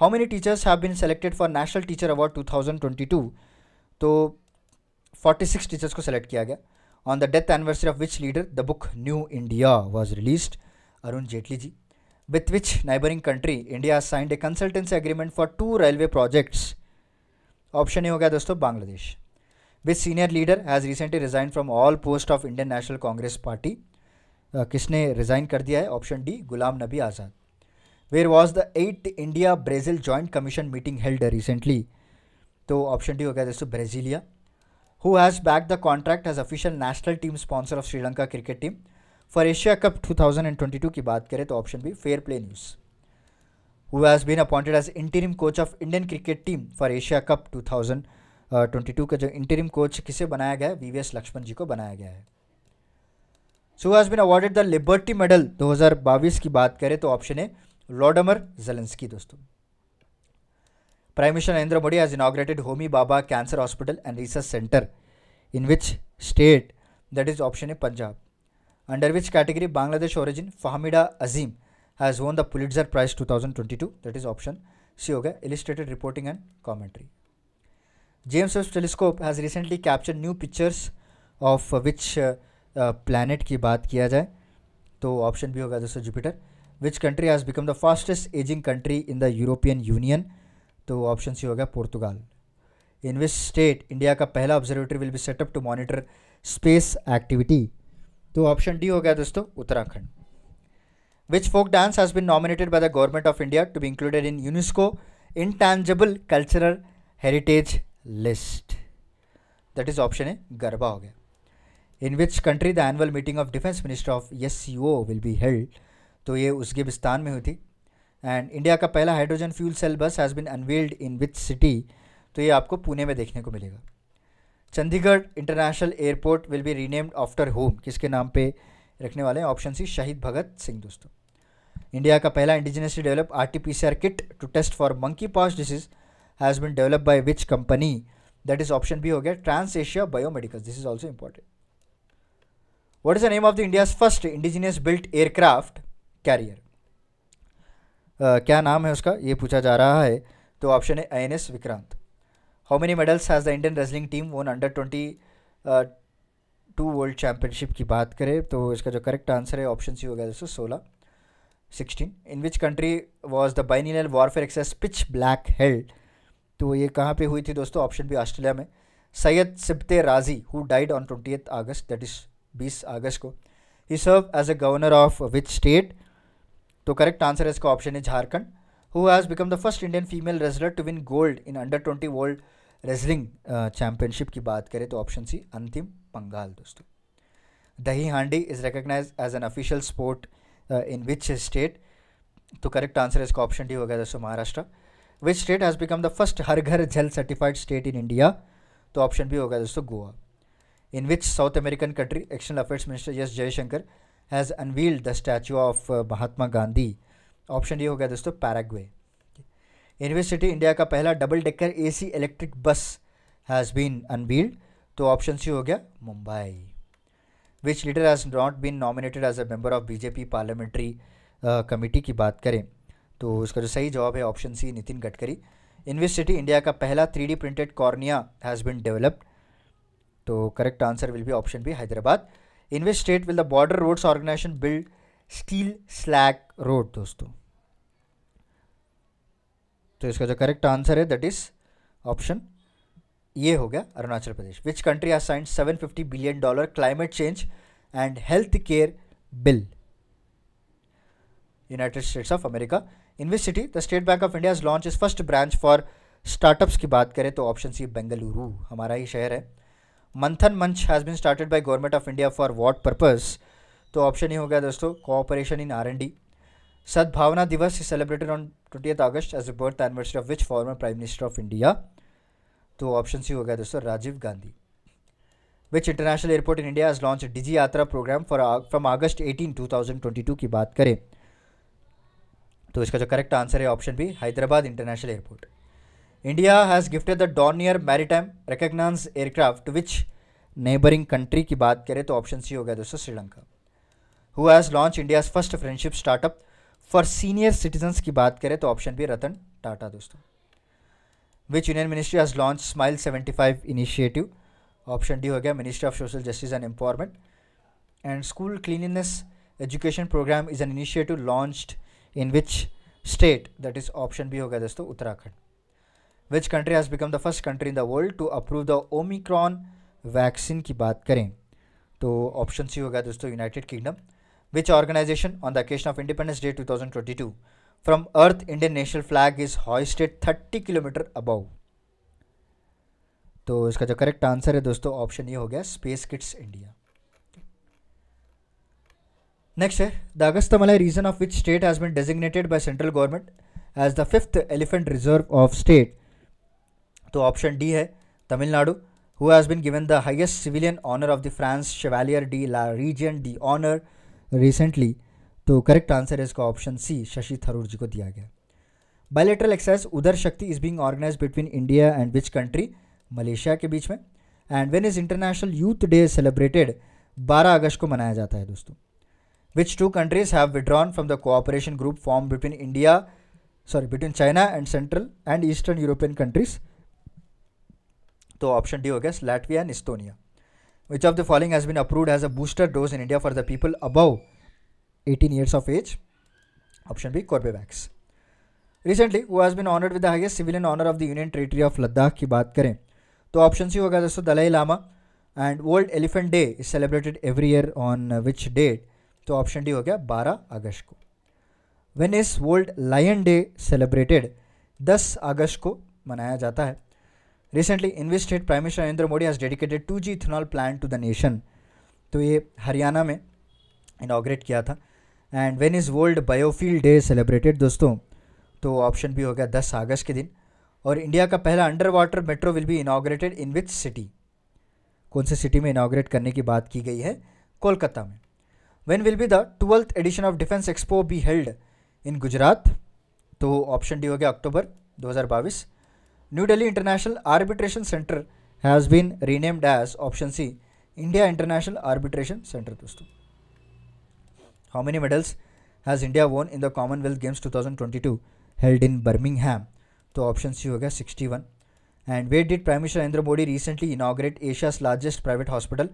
how many teachers have been selected for national teacher award 2022 तो 46 टीचर्स को सेलेक्ट किया गया on the death anniversary of which leader the book new India was release Arun Jaitley ji with which neighbouring country India signed a consultancy agreement for two railway projects option A हो गया दोस्तों Bangladesh which senior leader has recently resign from all post of Indian National Congress party किसने resign कर दिया है option D Ghulam Nabi Azad where was the eight India Brazil joint commission meeting held recently तो option D हो गया दोस्तों Brasilia who has back the contract as official national team sponsor of Sri Lanka cricket team for Asia cup 2022 की बात करें तो option B fair play news who has been appointed as interim coach of Indian cricket team for Asia cup 2022 का जो interim coach किसे बनाया गया है वी लक्ष्मण जी को बनाया गया है so has been awarded the liberty medal 2022 की बात करें तो ऑप्शन है लोडमर जेलेंस्की दोस्तों prime minister Narendra Modi has inaugurated Homi Bhabha cancer hospital and research centre in which state that is option A Punjab under which category Bangladesh origin Fahmida Azim has won the Pulitzer prize two thousand twenty two that is option C हो गया illustrated reporting and commentary James waste telescope has recently capture new pictures of which planet की बात किया जाए तो option भी होगा दोस्तों Jupiter which country has become the fastest ageing country in the European Union तो ऑप्शन सी हो गया Portugal in which state India का पहला observatory will be set up to monitor space activity तो ऑप्शन डी हो गया दोस्तों Uttarakhand which folk dance has been nominated by the government of India to be included in UNESCO intangible cultural heritage list that is option A garba हो गया in which country the annual meeting of defence minister of S C O will be held तो ये Uzbekistan में हुई थी and India का पहला hydrogen fuel cell bus has been unveiled in which city तो ये आपको पुणे में देखने को मिलेगा Chandigarh international airport will be renamed after whom किसके नाम पे रखने वाले हैं ऑप्शन सी शहीद भगत सिंह दोस्तों इंडिया का पहला indigenously develop R T P C R kit to test for monkeypox disease has been develop by which company that is option B हो गया trans Asia biomedical this is also important what is the name of the India's first indigenous built aircraft carrier क्या नाम है उसका ये पूछा जा रहा है तो ऑप्शन है I Vikrant how many medals has the Indian wrestling team won under twenty two world championship की बात करें तो इसका जो करेक्ट आंसर है ऑप्शन सी हो गया दोस्तों सोलह sixteen in which country was the biennial warfare exercise pitch black held तो ये कहाँ पे हुई थी दोस्तों ऑप्शन भी ऑस्ट्रेलिया में Syed Sibtey Razi who died on twenty अगस्त दैट इज़ बीस अगस्त को he serve as a governor of which state तो करेक्ट आंसर है इसका ऑप्शन है Jharkhand who has become the first Indian female wrestler to win gold in under twenty world wrestling championship की बात करें तो ऑप्शन सी अंतिम पंगाल दोस्तों dahi handi is recognise as an official sport in which state तो करेक्ट आंसर इसका ऑप्शन डी हो गया दोस्तों Maharashtra which state has become the first Har Ghar Jal certified state in India तो ऑप्शन भी होगा दोस्तों Goa in which South American country external affairs minister S Jaishankar has unveiled the statue of Mahatma Gandhi option ये हो गया दोस्तों पैराग्वे यूनिवर्सिटी इंडिया का पहला double decker AC electric bus has been unveiled तो ऑप्शन सी हो गया Mumbai which leader has not been nominated as a member of BJP parliamentary committee की बात करें तो उसका जो सही जवाब है option C Nitin Gadkari university India का पहला three printed cornea has been developed तो correct answer will be option B Hyderabad in which state will the Border Roads Organisation build steel slag road दोस्तों तो इसका जो करेक्ट आंसर है दैट इज ऑप्शन ये हो गया Arunachal Pradesh which country science signed fifty billion dollar climate change and health care bill United States of America in which city the State Bank of India launch is first branch for startups की बात करें तो option सी बेंगलुरु हमारा ही शहर है मंथन मंच has been started by government of India for what purpose तो option ही हो गया दोस्तों cooperation in R and D Sadbhavana Diwas is celebrated on twenty August as a birth anniversary of which former prime minister of India तो option C हो गया दोस्तों Rajiv Gandhi which international airport in India has launch Digi Yatra programme for from अगस्त 18 2022 की बात करें तो इसका जो करेक्ट आंसर है option B Hyderabad international airport India has gifted the Dornier maritime recognized aircraft to which neighboring country की बात करें तो option C हो गया दोस्तों Sri Lanka who has launched India's first friendship startup for senior citizens की बात करें तो option B रतन टाटा दोस्तों which union ministry has launched smile 75 initiative option D हो गया ministry of social justice and empowerment and school cleanliness education program is an initiative launched in which state that is option B हो गया दोस्तों Uttarakhand which country has become the first country in the world to approve the Omicron vaccine की बात करें तो option C होगा दोस्तों United Kingdom which organisation on the occasion of Independence Day 2022 from earth Indian national flag is hoisted thirty kilometre above तो इसका जो correct answer है दोस्तों ऑप्शन ये हो गया स्पेस किट्स इंडिया नेक्स्ट है the Agasthyamalai region of which state has been designated by central government as the fifth elephant reserve of state तो ऑप्शन डी है Tamil Nadu who has been given the highest civilian honour of the France chevalier de la Legion de honour recently तो correct answer है इसका option C Shashi Tharoor ji को दिया गया bilateral exercise Udara Shakti is Bing organise between India and which country Malaysia के बीच में and when is International Youth Day celebrated 12 अगस्त को मनाया जाता है दोस्तों which two countries have withdrawn from the cooperation group form between India sorry between China and central and eastern European countries तो ऑप्शन डी हो गया Latvia and Estonia which of the following has been approved as a booster dose in India for the people above 18 years of age option B Corbevax recently who has been honoured with the civilian honour of the union territory of Ladakh की बात करें तो option C होगा दोस्तों Dalai Lama and World Elephant Day is celebrated every year on which date तो option D हो गया बारह अगस्त को when is World Lion Day celebrated दस अगस्त को मनाया जाता है Recently, invest state Prime Minister Narendra Modi has dedicated 2G ethanol plant to the nation. तो ये हरियाणा में इनाग्रेट किया था and when is world biofuel day celebrated दोस्तों तो ऑप्शन भी हो गया 10 अगस्त के दिन और इंडिया का पहला under water metro will be inaugurated in which city कौन से सिटी में इनाग्रेट करने की बात की गई है कोलकाता में when will be the twelfth edition of defence expo be held in Gujarat तो ऑप्शन डी हो गया October 2022 New Delhi International Arbitration Center has been renamed as option C India International Arbitration Center दोस्तों How many medals has India won in the Commonwealth Games 2022 held in Birmingham तो option C हो गया 61 and what did prime minister Narendra Modi recently inaugurate Asia's largest private hospital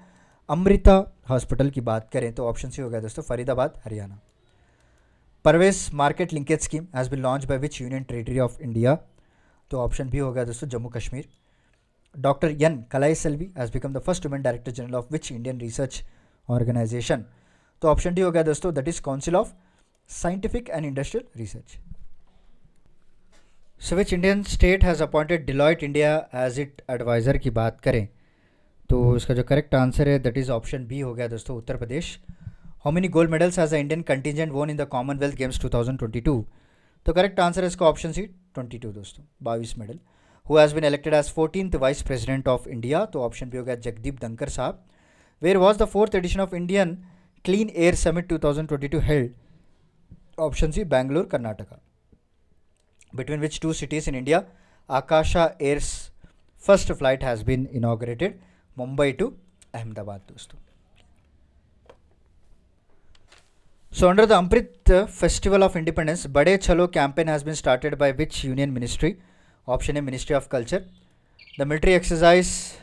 Amrita hospital की बात करें तो option C हो गया दोस्तों Faridabad Haryana Parvaaz market linkage scheme has been launch by which union territory of India तो ऑप्शन भी हो गया दोस्तों Jammu Kashmir doctor N Kalai Selvi has become the first women director general of which Indian research organisation तो ऑप्शन डी हो गया दोस्तों that is Council of Scientific and Industrial Research so which Indian state has appointed Deloitte India as it adviser की बात करें तो इसका जो करेक्ट आंसर है दैट इज़ ऑप्शन बी हो गया दोस्तों Uttar Pradesh how many gold medals has a Indian contingent won in the Commonwealth Games two thousand twenty two तो करेक्ट आंसर है इसका ऑप्शन सी 22 दोस्तों बाईस medal who has been elected as fourteenth vice president of India तो option भी हो गया जगदीप धनकर साहब where was the fourth edition of Indian clean air summit 2022 held option C Bangalore Karnataka between which two cities in India Akasa Air's first flight has been inaugurated Mumbai to Ahmedabad दोस्तों So under the Amrit uh, Festival of Independence, Bade Chalo campaign has been started by which union ministry? Option A, Ministry of Culture. The military exercise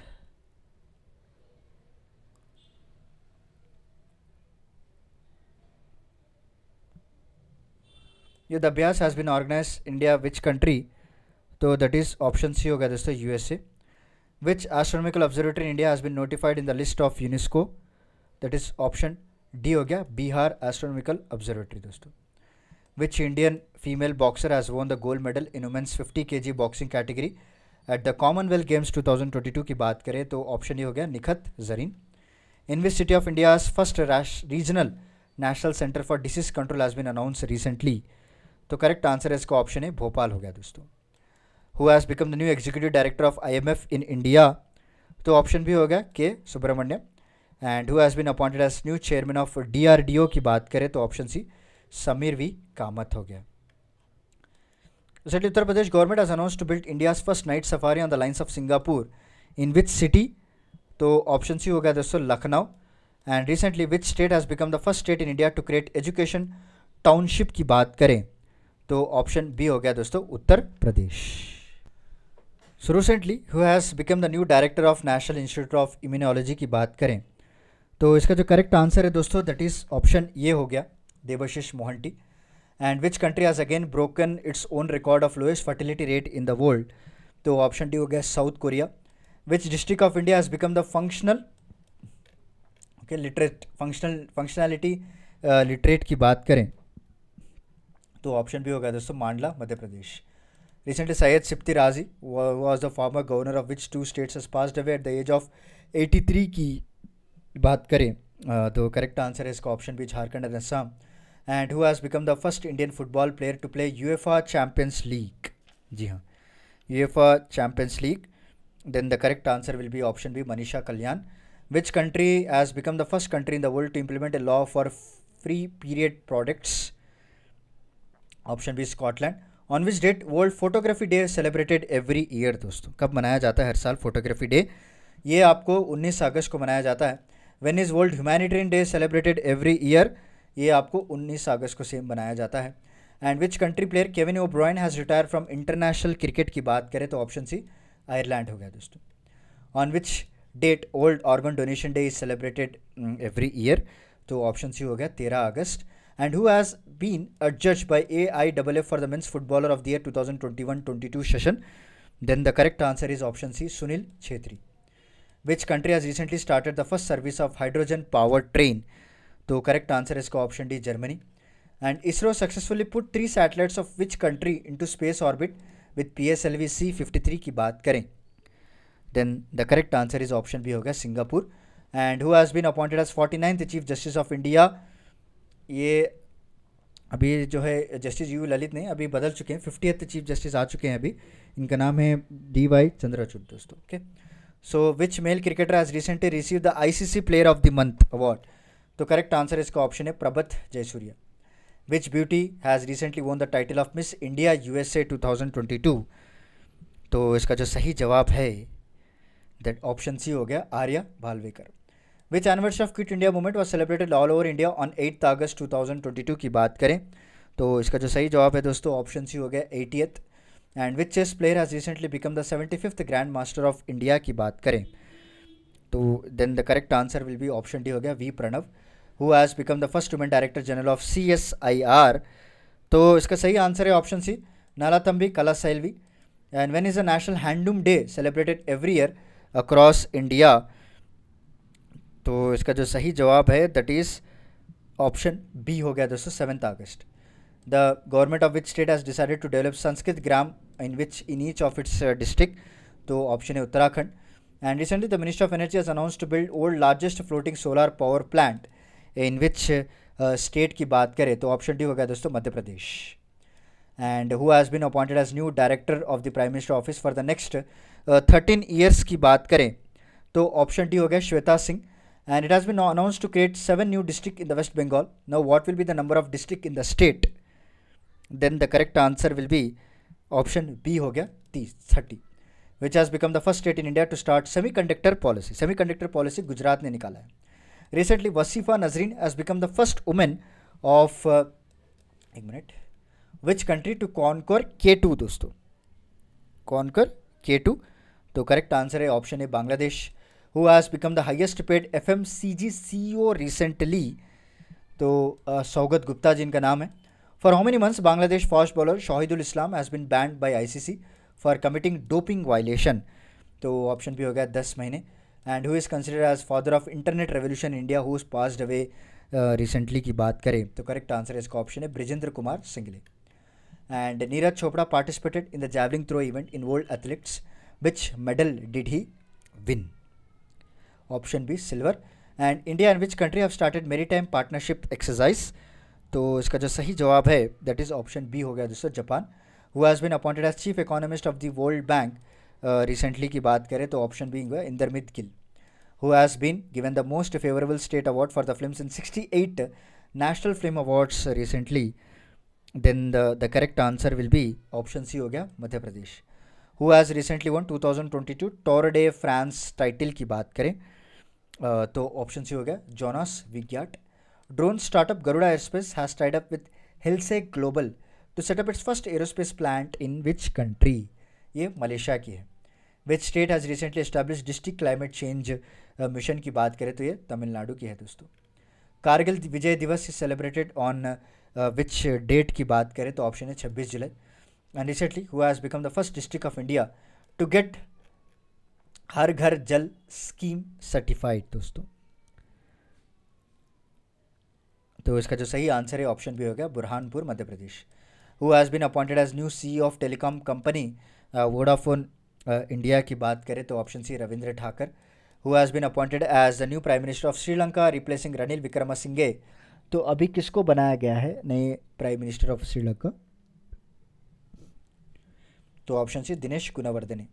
the bias has been organized India, which country? So that is option C, okay, this is the USA. Which astronomical observatory in India has been notified in the list of UNESCO? That is option D हो गया Bihar astronomical observatory दोस्तों which Indian female boxer has won the gold medal in women's 50 के boxing category at the Commonwealth Games 2022 की बात करें तो option ये हो गया Nikhat Zareen university of India first regional national centre for disease control has been announce recently तो correct answer है इसका ऑप्शन है भोपाल हो गया दोस्तों who has become the new executive director of F in India तो ऑप्शन भी हो गया K Subramaniam and who has been appointed as new chairman of DRDO की बात करें तो option C Sameer V Kamat हो गया Uttar Pradesh government as announce to build India's first night safari on the lines of Singapore in which city तो option C हो गया दोस्तों Lucknow and recently which state has become the first state in India to create education township की बात करें तो option B हो गया दोस्तों Uttar Pradesh so recently who has become the new director of National Institute of Immunology की बात करें तो इसका जो करेक्ट आंसर है दोस्तों दैट इज़ ऑप्शन ये हो गया Debashish Mohanty and which country has again broken its own record of lowest fertility rate in the world तो ऑप्शन डी हो गया South Korea which district of India has become the functional okay literate functional functionality literate की बात करें तो option B गया दोस्तों Mandla Madhya Pradesh recently Syed Sipti Razi was the former governor of which two states passed away at the age of 83 की बात करें तो करेक्ट आंसर है इसका ऑप्शन भी झारखंड रसा and who has become the first Indian football player to play UEFA Champions League जी हाँ UEFA Champions League then the correct answer will be option B Manisha Kalyan which country has become the first country in the world to implement a law for free period products option B Scotland on which date World Photography Day celebrated every year दोस्तों कब मनाया जाता है हर साल photography day ये आपको उन्नीस अगस्त को मनाया जाता है when is World Humanitarian Day celebrated every year ये आपको 19 अगस्त को सेम बनाया जाता है and which country player Kevin O O'Brien has retire from international cricket की बात करें तो ऑप्शन सी आयरलैंड हो गया दोस्तों on which date world organ donation day is celebrated every year तो ऑप्शन सी हो गया तेरह अगस्त and who has been a जज by A I double F for the men's footballer of the year two thousand twenty one twenty two session then the correct answer is option C Sunil Chhetri which country has recently started the first service of hydrogen power train तो correct answer इसका option D Germany and ISRO successfully put three satellites of which country into space orbit with P S L V C fifty three की बात करें then the correct answer is option भी हो गया Singapore and who has been appointed as forty ninth chief justice of India ये अभी जो है जस्टिस यू ललित ने अभी बदल चुके हैं फिफ्टी चीफ जस्टिस आ चुके हैं अभी इनका नाम है डी वाई चंद्राचूड दोस्तों okay So cricketer male recently receive the received the ICC player of the month award तो करेक्ट आंसर इसका ऑप्शन है Prabath Jayasuriya which beauty has recently won the title of Miss India USA 2022 तो इसका जो सही जवाब है दैट ऑप्शन सी हो गया Arya Bhalwekar which anniversary of quit India movement was celebrated all over India on eighth August 2022 की बात करें तो इसका जो सही जवाब है दोस्तों ऑप्शन सी हो गया eightieth and which chess player has recently become the seventy fifth grand master of India की बात करें तो then the correct answer will be option D हो गया V Pranav who has become the first women director general of C S I R तो इसका सही answer है option C Nallathambi Kalaiselvi and when is the national handloom day celebrated every year across India तो इसका जो सही जवाब है दैट इज़ ऑप्शन बी हो गया दोस्तों seventh August the government of which state has decided to develop Sanskrit gram in which in each of its district तो ऑप्शन है Uttarakhand and recently the minister of energy as announce to build old largest floating solar power plant in which state की बात करें तो option D हो गया दोस्तों Madhya Pradesh and who has been appointed as new director of the prime minister office for the next thirteen years की बात करें तो ऑप्शन डी हो गया Shweta Singh and it has been announce to create seven new district in the West Bengal now what will be the number of district in the state then the correct answer will be option B हो गया तीस thirty which has become the first state in India to start semiconductor policy semiconductor policy Gujarat ने निकाला है recently Wasfia Nazreen has become the first women of एक मिनट which country to conquer K two दोस्तों conquer K two तो correct answer है option A Bangladesh who has become the highest paid F M C G C O recently तो सौगत गुप्ता जिनका नाम है For how many months Bangladesh fast bowler Shahidul Islam has been banned by ICC for committing doping violation? तो option भी हो गया दस महीने and who is consider as father of internet revolution India who is passed away recently की बात करें तो करेक्ट आंसर है इसका ऑप्शन है Brijendra Kumar Singla and Neeraj Chopra participated in the javelin throw event in world athletes which medal did he win option B silver and India and which country have started maritime partnership exercise तो इसका जो सही जवाब है that is option B हो गया दोस्तों Japan who has been appointed as chief economist of the world bank recently की बात करें तो ऑप्शन बी हुआ Indermit Gill who has been given the most favourable state award for the film in sixty eight national film awards recently then the the correct answer will be option C हो गया Madhya Pradesh who has recently won two thousand twenty two tour de France title की बात करें uh, तो option C हो गया Jonas विज्ञाट Drone startup Garuda Aerospace has tied up with Hilsec Global to set up its first aerospace plant in which country? ये Malaysia की है which state has recently establish district climate change mission की बात करें तो ये तमिलनाडु की है दोस्तों कारगिल विजय दिवस सेलिब्रेटेड ऑन विच डेट की बात करें तो ऑप्शन है छब्बीस जुलाई and recently who has become the first district of India to get Har Ghar Jal scheme certified दोस्तों तो इसका जो सही आंसर है ऑप्शन भी हो गया Burhanpur Madhya Pradesh who has been appointed as new C of telecom company Vodafone India की बात करें तो option C Ravinder Takkar who has been appointed as the new prime minister of Sri Lanka replacing Ranil Wickremesinghe तो अभी किसको बनाया गया है नए प्राइम मिनिस्टर ऑफ श्रीलंका तो option C Dinesh Gunawardena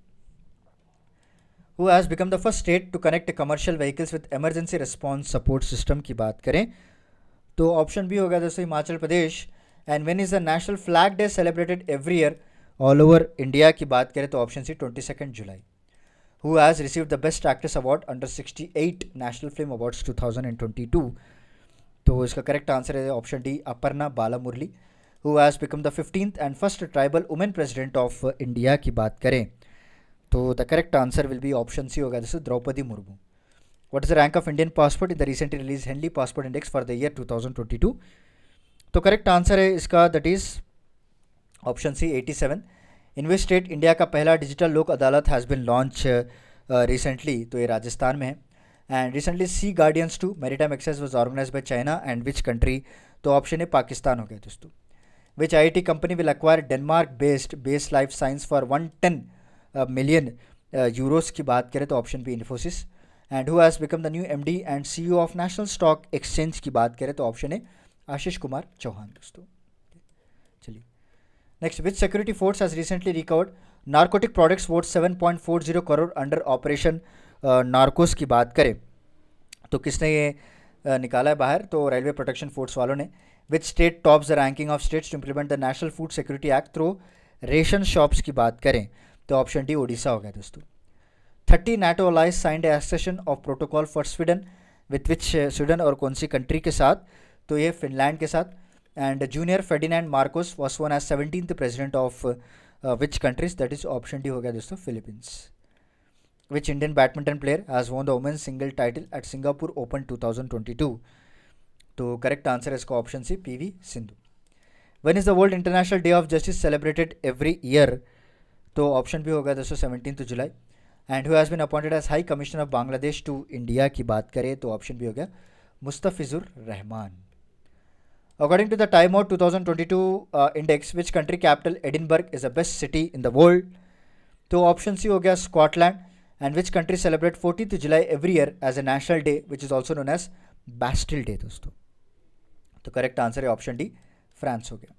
who has become the first state to connect commercial vehicles with emergency response support system की बात करें तो ऑप्शन बी हो गया दोस्तों Himachal Pradesh and when is the national flag day celebrated every year all over India की बात करें तो option C twenty second July who has receive the best actress award under sixty eight national film awards two thousand and twenty two तो इसका correct answer है option D Aparna Bala Murali who has become the fifteenth and first tribal women president of India की बात करें तो the correct answer will be option C होगा जैसे Draupadi Murmu what What is the rank of Indian passport in the recently released Henley Passport Index for the year two तो correct answer है इसका that is option C eighty 87 invest state India का पहला digital लोक अदालत has been launch recently तो ये राजस्थान में है and recently sea guardians two maritime exercise was organize by China and which country तो ऑप्शन है पाकिस्तान हो गया दोस्तों which I T company will acquire Denmark based based life science for one ten million euros की बात करें तो option B Infosys and who has become the new M D and C E of national stock exchange की बात करें तो option है आशीष कुमार चौहान दोस्तों चलिए next which security force has recently recovered narcotic products worth seven point four zero crore under operation narcos की बात करें तो किसने ये uh, निकाला है बाहर तो रेलवे प्रोटेक्शन फोर्स वालों ने which state tops the ranking of states to implement the national food security act through ration shops की बात करें तो ऑप्शन डी ओडिशा हो गया दोस्तों 30 NATO allies signed accession of protocol for Sweden with which Sweden और कौन सी कंट्री के साथ तो ये फिनलैंड के साथ and junior Ferdinand Marcos was won as seventeen president of which countries that is option D हो गया दोस्तों Philippines player has won the women single title at Singapore open two thousand twenty two तो correct answer है इसका option C P V Sindhu when is the world international day of justice celebrated every year तो option भी होगा दोस्तों seventeen July and whose has been appointed as high commissioner of Bangladesh to India की बात करें तो ऑप्शन भी हो गया Mustafizur Rahman the time of two thousand twenty two index which country capital Edinburgh is the best city in the world तो option C हो गया Scotland and which country celebrate fourteenth July every year as a national day which is also known as Bastille day दोस्तों तो correct answer है option D France हो गया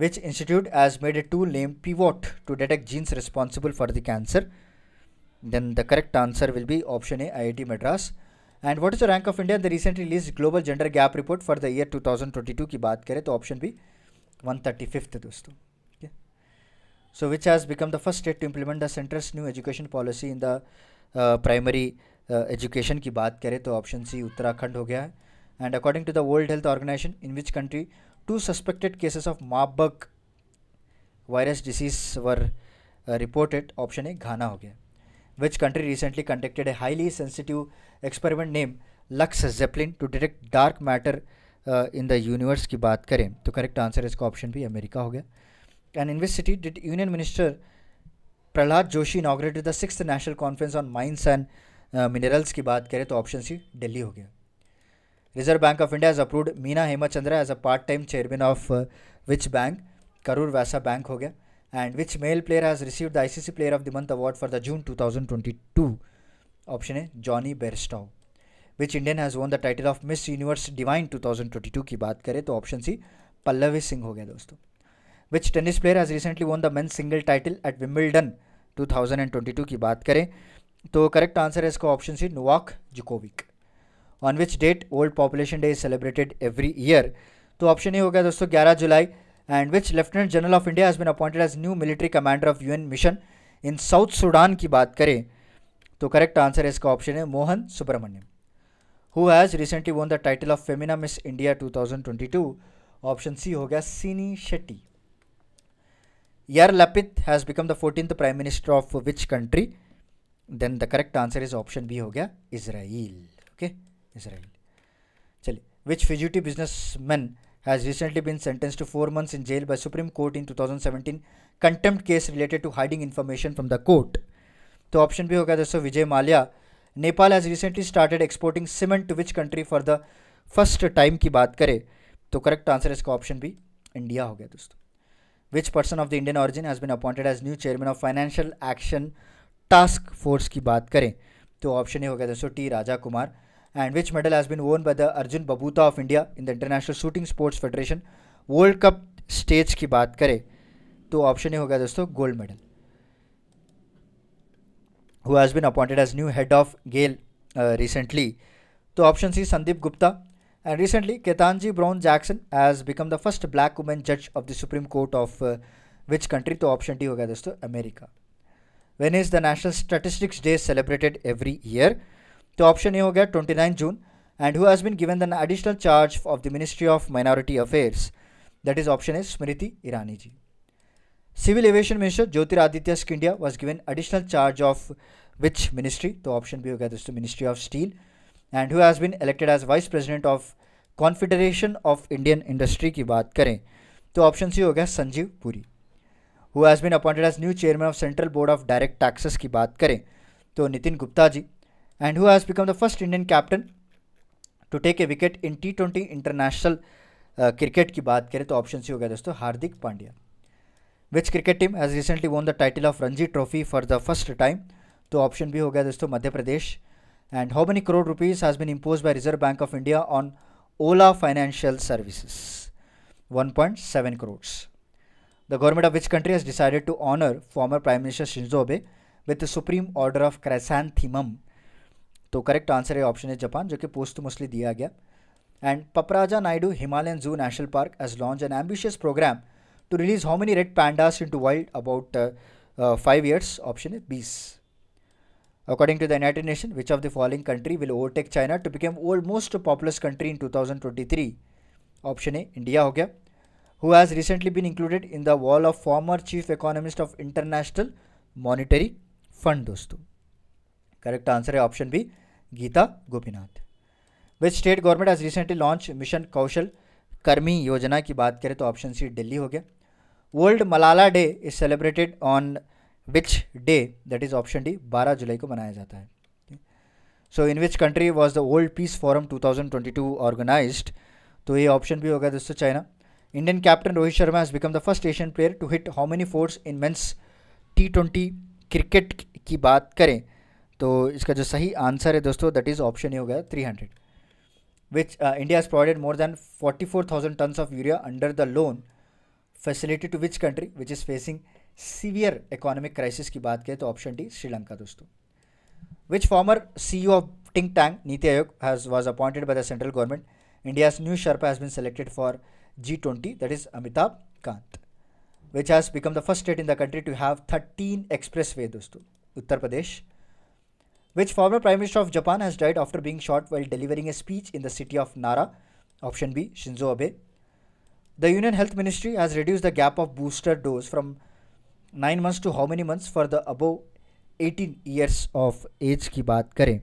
which institute as made a tool name what to detect genes responsible for the cancer Then the correct answer will be option A, IIT Madras. And what is the rank of India the recent release global gender gap report for the year 2022 की बात करें तो option B one thirty fifth दोस्तों ठीक है so which has become the first state to implement the centre's new education policy in the primary education की बात करें तो ऑप्शन सी उत्तराखंड हो गया है and according to the world health organisation in which country two suspected cases of Marburg virus disease were reported option A Ghana हो गया which country recently conducted a highly sensitive experiment named Lux Zeppelin to detect dark matter in the universe की बात करें तो correct answer इसका option B America हो गया and in which city did union minister Pralhad Joshi inaugurated the six national conference on mines and minerals की बात करें तो ऑप्शन सी दिल्ली हो गया reserve bank of India as approved Meena Hemachandra as a part time chairman of which bank Karur Vysya bank हो गया and which male player has received the ICC Player of the Month award for the June 2022? Option A Jonny Bairstow which Indian has won the title of Miss Universe divine 2022 की बात करें तो option सी पल्लवी सिंह हो गया दोस्तों which tennis player has recently won the men single title at Wimbledon 2022 की बात करें तो करेक्ट आंसर है इसका option C Novak Djokovic on which date old population day is celebrated every year तो ऑप्शन ए हो गया दोस्तों 11 जुलाई and which lieutenant general of India has been appointed as new military commander of UN mission in South Sudan की बात करें तो correct answer इसका ऑप्शन है Mohan Subramaniam who has recently won the title of Femina Miss India 2022 option C हो गया Sini Shetty Yair Lapid has become the fourteen prime minister of which country then the correct answer is option B हो गया Israel okay Israel चलिए which fugitive business man has recently been sentenced to four months in jail by Supreme Court in 2017 contempt case related to hiding information from the court. तो option भी होगा दोस्तों Vijay Mallya Nepal has recently started exporting cement to which country for the first time की बात करें तो correct answer इसका option B India हो गया दोस्तों which person of the Indian origin has been appointed as new chairman of Financial Action Task Force की बात करें तो ऑप्शन ही हो गया दोस्तों T Raja Kumar and which medal has been won by the Arjun Babuta of India in the International Shooting Sports Federation World Cup stage की बात करें तो ऑप्शन ये होगा दोस्तों gold medal who has been appointed as new head of GAIL uh, recently तो option C Sandeep Gupta. and recently Ketanji Brown Jackson has become the first black woman judge of the Supreme Court of uh, which country तो option D होगा दोस्तों America. when is the National Statistics Day celebrated every year तो option A हो गया twenty nine June and who has been given the additional charge of the ministry of Minority Affairs that is option A Smriti Irani ji civil aviation minister Jyotiraditya Scindia was given additional charge of which ministry तो option B हो गया दोस्तों ministry of Steel and who has been elected as vice president of Confederation of Indian Industry की बात करें तो option C हो गया Sanjiv Puri who has been appointed as new chairman of Central board of Direct Taxes की बात करें तो Nitin Gupta ji and who has become the first Indian captain to take a wicket in T20 international uh, cricket ki baat kare to option C hoga dosto Hardik Pandya which cricket team has recently won the title of Ranji Trophy for the first time to option B hoga dosto Madhya Pradesh and how many crore rupees has been imposed by Reserve Bank of India on Ola Financial Services 1.7 crores the government of which country has decided to honor former Prime Minister Shinzo Abe with the Supreme Order of Chrysanthemum तो correct answer है option है Japan जो कि post mostly दिया गया and Padmaja Naidu Himalayan zoo national park as launch an ambitious programme to release how many red pandas into world about five years option है बीस according to the United Nation which of the following country will overtake China to become world most populous country in two thousand twenty three option है India हो गया who has recently been included in the wall of former chief economist of International Monetary Fund दोस्तों correct answer है option B Gita Gopinath which state government as recently launch mission Kaushal Karmi Yojana की बात करें तो option C Delhi हो गया World Malala Day is celebrated on which day that is option D 12 जुलाई को मनाया जाता है so in which country was the World Peace Forum 2022 organised तो ये ऑप्शन भी होगा दोस्तों China Indian captain Rohit Sharma has become the first Asian player to hit how many fours in men's T twenty cricket की बात करें तो इसका जो सही आंसर है दोस्तों दैट इज़ ऑप्शन ये हो गया three hundred which India is provided more than forty four thousand tons of urea under the loan facility to which country which is facing severe economic crisis की बात करें तो option D Sri Lanka दोस्तों which former C E of think tank NITI Aayog has was appointed by the central government India's new sherpa has been selected for G twenty that is Amitabh Kant which has become the first state in the country to have thirteen expressway दोस्तों Uttar Pradesh Which former Prime Minister of Japan has died after being shot while delivering a speech in the city of Nara? Option B, Shinzo Abe. The Union Health Ministry has reduced the gap of booster dose from 9 months to how many months for the above 18 years of age ki baat kare?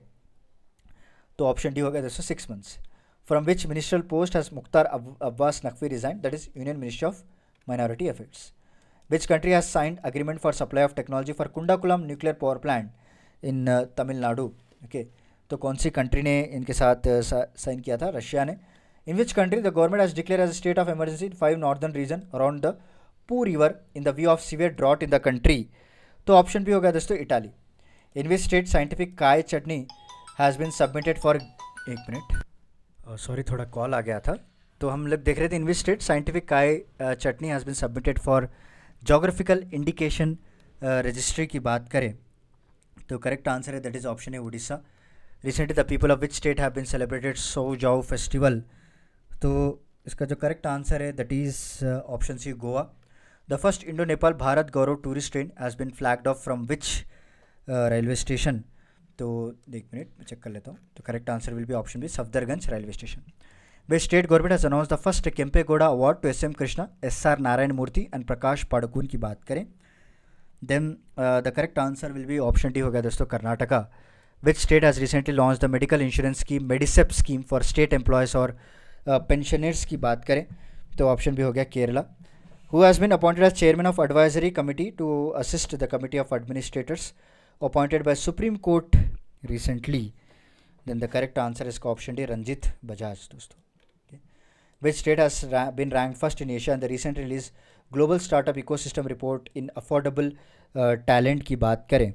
So option D ho gaya 6 months. From which ministerial post has Mukhtar Abbas Naqvi resigned? That is Union Ministry of Minority Affairs. Which country has signed agreement for supply of technology for Kundakulam nuclear power plant? In Tamil Nadu okay तो कौन सी country ने इनके साथ sign किया था Russia ने in which country the government has declare as state of emergency in five northern region around the Po river in the view of severe drought in the country तो option भी हो गया दोस्तों Italy in which state scientific kai chutney has been submitted for एक minute sorry थोड़ा call आ गया था तो हम लोग देख रहे थे इन which state scientific kai chutney has been submitted for geographical indication registry की बात करें The तो correct answer that is option A Odisha. Recently the people of which state have been celebrated जाओ festival? तो इसका जो करेक्ट आंसर है that is option C Goa the first Indo Nepal Bharat Gaurav tourist train has been flagged off from which railway station तो एक minute मैं check कर लेता हूँ तो correct answer will be option B Safdarjung railway station way state government has announce the first Kempegowda award to S M Krishna S R Narayana Murthy and Prakash Padukone की बात करें then the correct answer will be option D हो गया दोस्तों Karnataka which state has recently launch the medical insurance scheme MEDISEP scheme for state employees और pensioners की बात करें तो ऑप्शन भी हो गया Kerala who has been appointed as chairman of advisory committee to assist the committee of administrators appointed by Supreme Court recently then the correct answer इसका option D Ranjit Bajaj दोस्तों which state has bin rank first in Asia and the recent release global startup ecosystem report in affordable talent की बात करें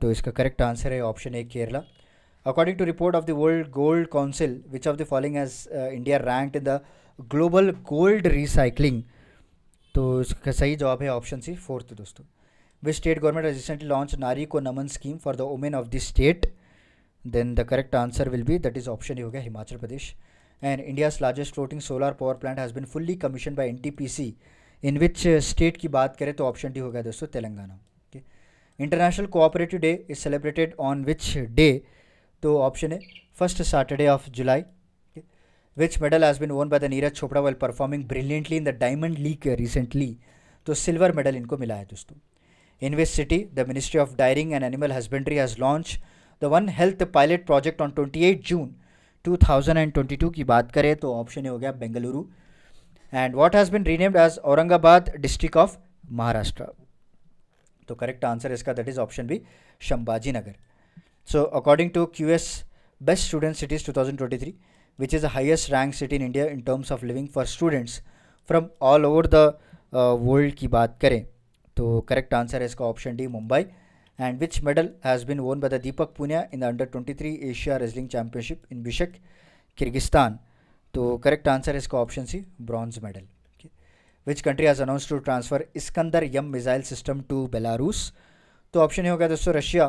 तो इसका correct answer है option A Kerala according to report of the World Gold Council which of the following as India ranked in the global gold recycling तो इसका सही जवाब है ऑप्शन सी फोर्थ दोस्तों which state government recently launch Nari ko Naman scheme for the women of the state then the correct answer will be that is option ही हो गया Himachal Pradesh and India's largest floating solar power plant has been fully commission by N T P C in which state uh, की बात करें तो option D हो गया दोस्तों Telangana okay international cooperative day is celebrated on which day तो option है first Saturday of July which medal has been won by the Neeraj Chopra well performing brilliantly in the Diamond League recently तो silver medal इनको मिला है दोस्तों in which city the ministry of dairying and animal husbandry has launch the one health pilot project on eight June 2022 की बात करें तो option ये हो गया Bengaluru and what has been renamed as Aurangabad district of Maharashtra. So correct answer is that is option B Shambhaji Nagar. So according to QS Best Student Cities 2023 which is the highest ranked city in India in terms of living for students from all over the uh, world की बात करें तो correct answer is इसका option D Mumbai and which medal has been won by the Deepak Punia in the 23 Asia Wrestling Championship in Bishkek, Kyrgyzstan. तो correct answer है इसका option C bronze medal which country has announce to transfer Iskander M missile system to Belarus तो option ये होगा दोस्तों Russia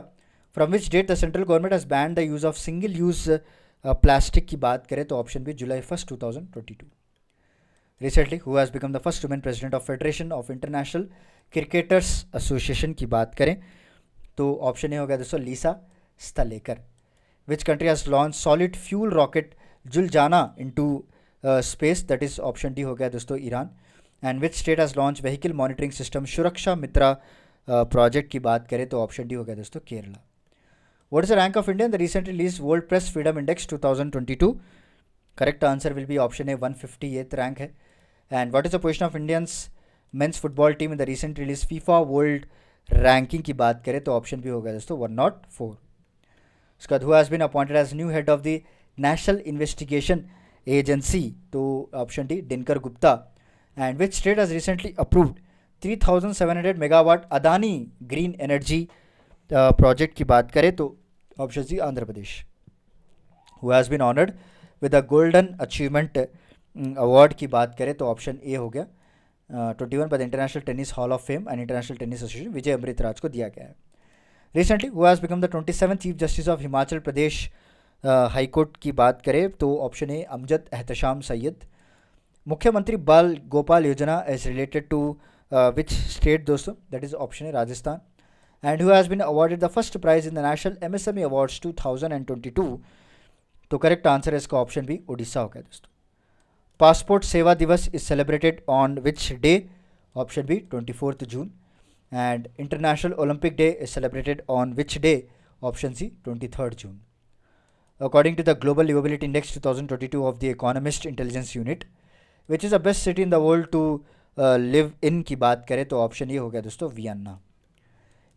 from which date the central government has banned the use of single use plastic की बात करें तो option B July first two thousand twenty two recently who has become the first women president of federation of international cricketers association की बात करें तो option ये होगा दोस्तों Lisa Sthalekar which country has launch solid fuel rocket into space that is option D हो गया दोस्तों Iran and which state has launch vehicle monitoring system Suraksha Mitra project uh, की बात करें तो ऑप्शन डी हो गया दोस्तों Kerala what is the rank of India the recent release world press freedom Index two thousand twenty two correct answer will be option A one fifty eighth rank है and what is the position of Indians men's football team in the recent release FIFA world ranking की बात करें तो option भी हो गया दोस्तों one not four उसका हुआ has been appointed as new head of the national investigation agency तो option D Dinkar Gupta and which state has recently approved 3700 megawatt Adani green energy project की बात करें तो option C Andhra Pradesh who has been honoured with a golden achievement award की बात करें तो option A हो गया ट्वेंटी uh, वन पर international tennis hall of fame and international tennis association विजय अमृतराज को दिया गया है recently who has become the twenty seven chief justice of Himachal Pradesh high court की बात करें तो option A Amjad Ehtesham Syed Mukhyamantri Bal Gopal Yojana as related to which state दोस्तों दैट इज़ ऑप्शन है Rajasthan and who's been awarded the first prize in the national M S M E awards two thousand and twenty two तो correct answer है इसका option भी उड़ीसा हो गया दोस्तों passport Seva Divas is celebrated on which day option B twenty fourth June and international Olympic day is celebrated on which day option C twenty third June according to the Global Livability Index 2022 of the Economist Intelligence Unit, which is the best city in the world to uh, live in की बात करें तो option ये हो गया दोस्तों Vienna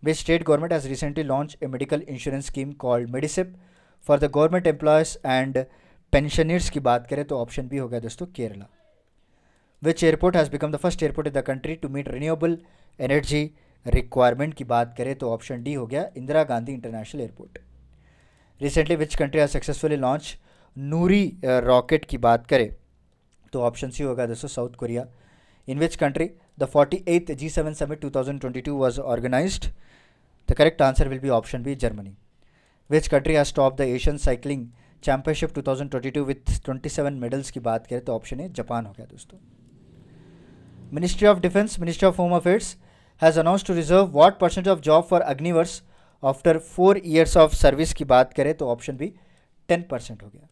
which state government has recently launch a medical insurance scheme called MEDISEP for the government employees and pensioners की बात करें तो ऑप्शन भी हो गया दोस्तों Kerala which airport has become the first airport in the country to meet renewable energy requirement की बात करें तो ऑप्शन डी हो गया Indira Gandhi international airport recently which country are successfully launch Nuri rocket की बात करें तो ऑप्शन सी होगा दोस्तों south Korea in which country the forty eighth G seven summit two thousand twenty two was organize the correct answer will be option B Germany which country has stop the Asian cycling championship two thousand twenty two with twenty seven medals की बात करें तो option A Japan हो गया दोस्तों ministry of defence ministry of home affairs has announce to reserve what percent of job for Agniveers after four years of service की बात करें तो ऑप्शन बी टेन परसेंट हो गया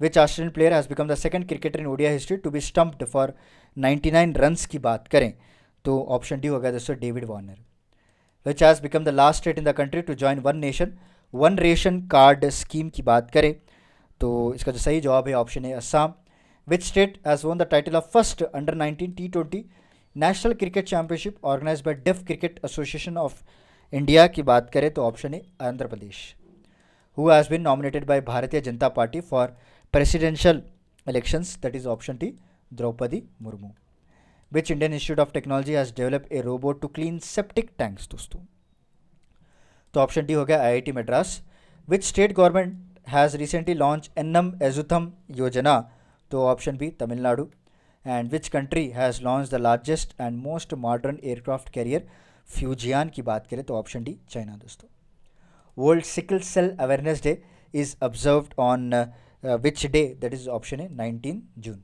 which Australian player has become the second cricketer in ODI history to be stumped for nine run की बात करें तो ऑप्शन डी हो गया दोस्तों David Warner which has become the last state in the country to join one nation one ration card scheme की बात करें तो इसका जो सही जवाब है ऑप्शन है Assam which state has won the title of first under nineteen T twenty national cricket championship organize by deaf cricket association of India की बात करें तो option A Andhra Pradesh who has been nominated by Bharatiya Janata Party for presidential elections that is option T Droupadi Murmu which Indian institute of technology has develop a robot to clean septic tanks दोस्तों तो option D हो गया I Madras which state government has recently launch Ennum Ezhuthum Yojana तो option B Tamil Nadu and which country has launch the largest and most modern aircraft carrier Fujian की बात करें तो option D China दोस्तों world sickle cell awareness day is observe on which day that is option A nineteen June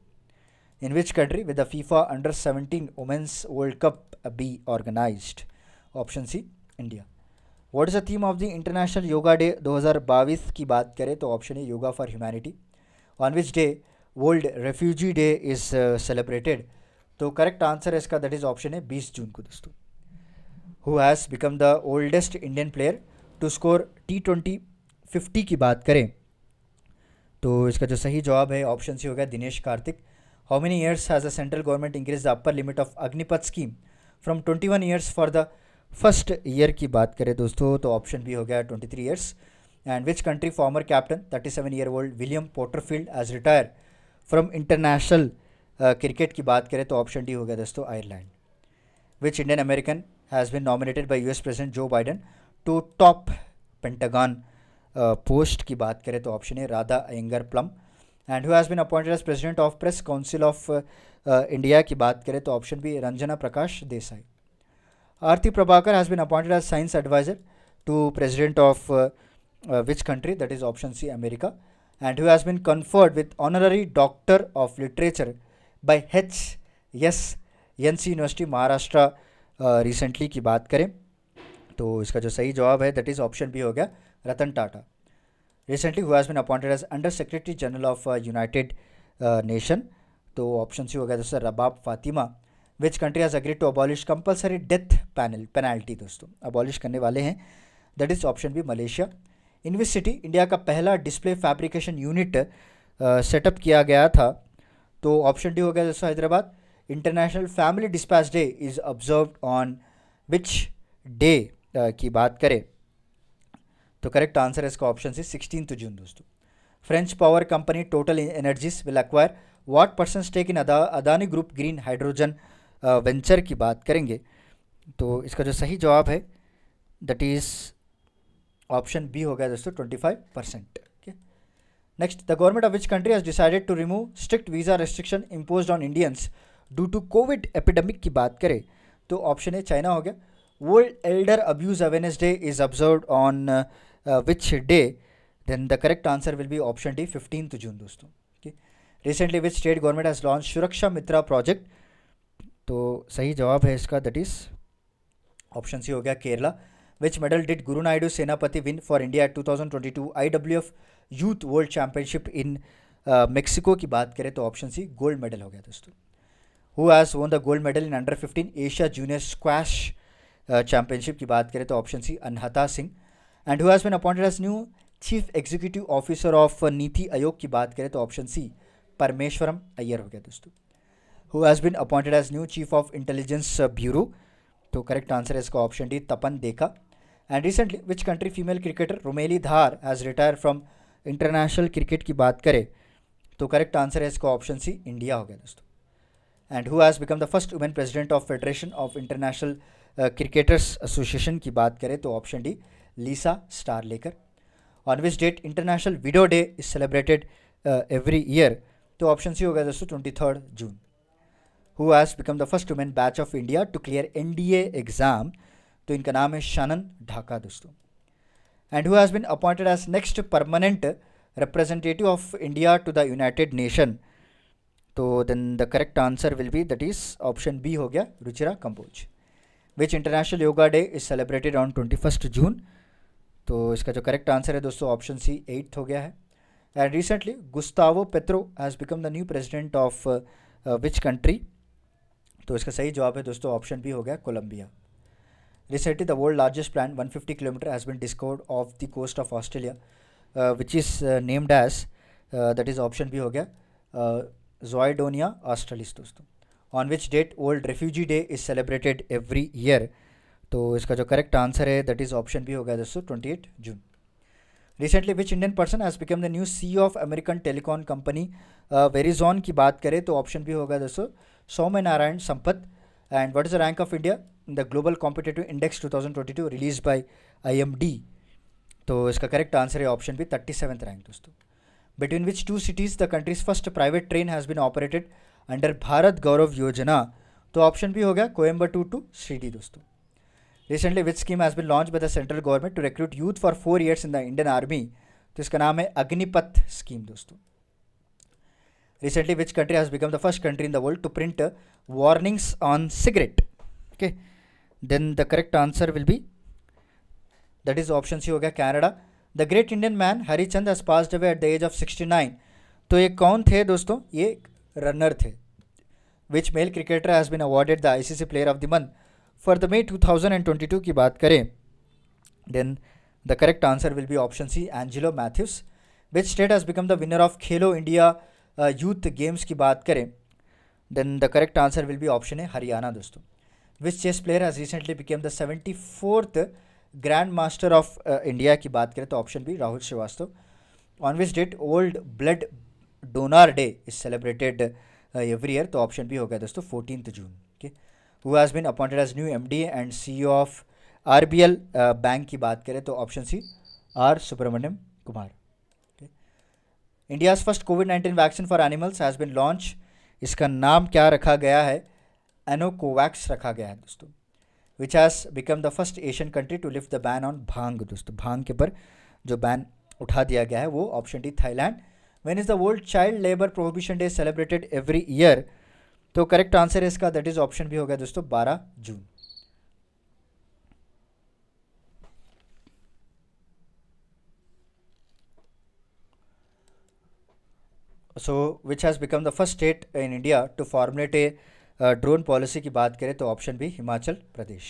country with country FIFA under seventeen women's 17 cup be organize option C India what is What theme of the international yoga day दो हजार 2022 की बात करें तो option है yoga for humanity on which day world refugee day is celebrated तो correct answer है इसका दैट इज़ ऑप्शन है 20 जून को दोस्तों who has become the oldest Indian player to score T twenty fifty की बात करें तो इसका जो सही जवाब है ऑप्शन सी हो गया Dinesh Karthik how many years has a central government increase the upper limit of Agnipath scheme from twenty one years for the first year की बात करें दोस्तों तो ऑप्शन बी हो गया twenty three years and which country former captain thirty seven year old William Porterfield as retire from international cricket की बात करें तो ऑप्शन डी हो गया दोस्तों Ireland which Indian American has been nominated by US President Joe Biden to top Pentagon post uh, की बात करें तो ऑप्शन है Radha Iyengar Plumb and who's been appointed as president of press council of India की बात करें तो option B Ranjana Prakash Desai Aarti Prabhakar has been appointed as science adviser to president of which country that is option C America and who's been conferred with honorary doctor of literature by H S N C university Maharashtra recently की बात करें तो इसका जो सही जवाब है that is option B हो गया Ratan Tata recently who been appointed as under secretary general of united nation तो ऑप्शन सी हो गया दोस्तों Rabab Fatima which country has agreed to abolish compulsory death panel penalty दोस्तों अबॉलिश करने वाले हैं that is option B Malaysia in city India का पहला डिस्प्ले फैब्रिकेशन यूनिट सेटअप किया गया था तो ऑप्शन डी हो गया दोस्तों Hyderabad international family dispatch day is observe on which day की बात करें तो करेक्ट आंसर इसका ऑप्शन सी सिक्सटीन जून दोस्तों French power company Total Energies will acquire what percent stake in Adani group green hydrogen venture की बात करेंगे तो इसका जो सही जवाब है दट इज़ ऑप्शन बी हो गया दोस्तों twenty five percent Next, the government of which country has decided to remove strict visa restriction impose on Indians due to Covid epidemic की बात करें तो ऑप्शन ए चाइना हो गया world elder abuse awareness day is observe on which day then the correct answer will be option D fifteen June दोस्तों okay recently which state government has launch Suraksha Mitra project तो सही जवाब है इसका that is option C हो गया केरला विच medal did Guru Naidu Senapati win for India two thousand twenty two I W F youth world championship in Mexico की बात करें तो ऑप्शन सी गोल्ड मेडल हो गया दोस्तों who has won the gold medal in under 15 Asia Junior Squash uh, Championship की बात करें तो option C Anahat Singh and who has been appointed as new chief executive officer of NITI Aayog की बात करें तो ऑप्शन सी परमेश्वरम अय्यर हो गया दोस्तों who has been appointed as new chief of intelligence bureau तो करेक्ट आंसर है इसका option D Tapan Deka and recently which country female cricketer Romeli Dhar has retire from international cricket की बात करें तो करेक्ट आंसर है इसका ऑप्शन सी इंडिया हो गया दोस्तों and who has become the first women president of federation of international cricketers association की बात करें तो option D Lisa Sthalekar on which date international widow day is celebrated every year तो option C होगा दोस्तों twenty third June who has become the first women batch of India to clear N D exam तो इनका नाम है शानन ढाका दोस्तों and who has been appointed as next permanent representative of India to the United nation तो then the correct answer will be that is option B हो गया Ruchira Kamboj which international yoga day is celebrated on twenty first June तो इसका जो correct answer है दोस्तों option सी eighth हो गया है and recently Gustavo Petro has become the new president of which country तो इसका सही जवाब है दोस्तों ऑप्शन बी हो गया Colombia recently the world largest plant 150 fifty kilometre has been discovered off the coast of Australia which is named as that is option B हो गया uh, जोइडोनिया ऑस्ट्रेलिस दोस्तों on which date old refugee day is celebrated every year तो इसका जो correct answer है that is option भी हो गया दोस्तों twenty eight June recently which Indian person has become the new C of American telecom company Verizon की बात करें तो ऑप्शन भी होगा दोस्तों Sowmya Narayan Sampath and what is the rank of India in the global competitive index two thousand twenty two release by I M D तो इसका correct answer है option B thirty seventh rank दोस्तों between which two cities the country's first private train has been operated under Bharat Gaurav Yojana. तो option भी हो गया Coimbatore to Shirdi दोस्तों recently which scheme has been launch by the central government to recruit youth for four years in the Indian army तो इसका नाम है Agnipath scheme दोस्तों recently which country has become the first country in the world to print warnings on cigarette okay then the correct answer will be that is option C हो गया Canada the great Indian man Harichand has passed away at the age of sixty nine तो ये कौन थे दोस्तों ये runner थे which male cricketer has been awarded the I C C player of the month for the May two thousand and twenty two की बात करें then the correct answer will be option C Angelo Mathews which state has become the winner of Khelo India youth games की बात करें then the correct answer will be option है हरियाणा दोस्तों which chess player has recently became the seventy fourth grand master of India की बात करें तो option B Rahul Srivastava on which date world blood donor day is celebrated every year तो option B हो गया दोस्तों fourteen June okay who has been appointed as new M D and C of R B L bank की बात करें तो option C R Subramaniam Kumar India's first COVID nineteen vaccine for animals has been launch इसका नाम क्या रखा गया है एनोकोवैक्स रखा गया है दोस्तों which has become the first Asian country to lift the ban on bhang दोस्तों भांग के ऊपर जो बैन उठा दिया गया है वो option D Thailand when is the world child labour prohibition day celebrated every year तो करेक्ट आंसर है इसका दैट इज ऑप्शन भी हो गया दोस्तों बारह जून so which has become the first state in India to formulate a drone policy की बात करें तो option B Himachal Pradesh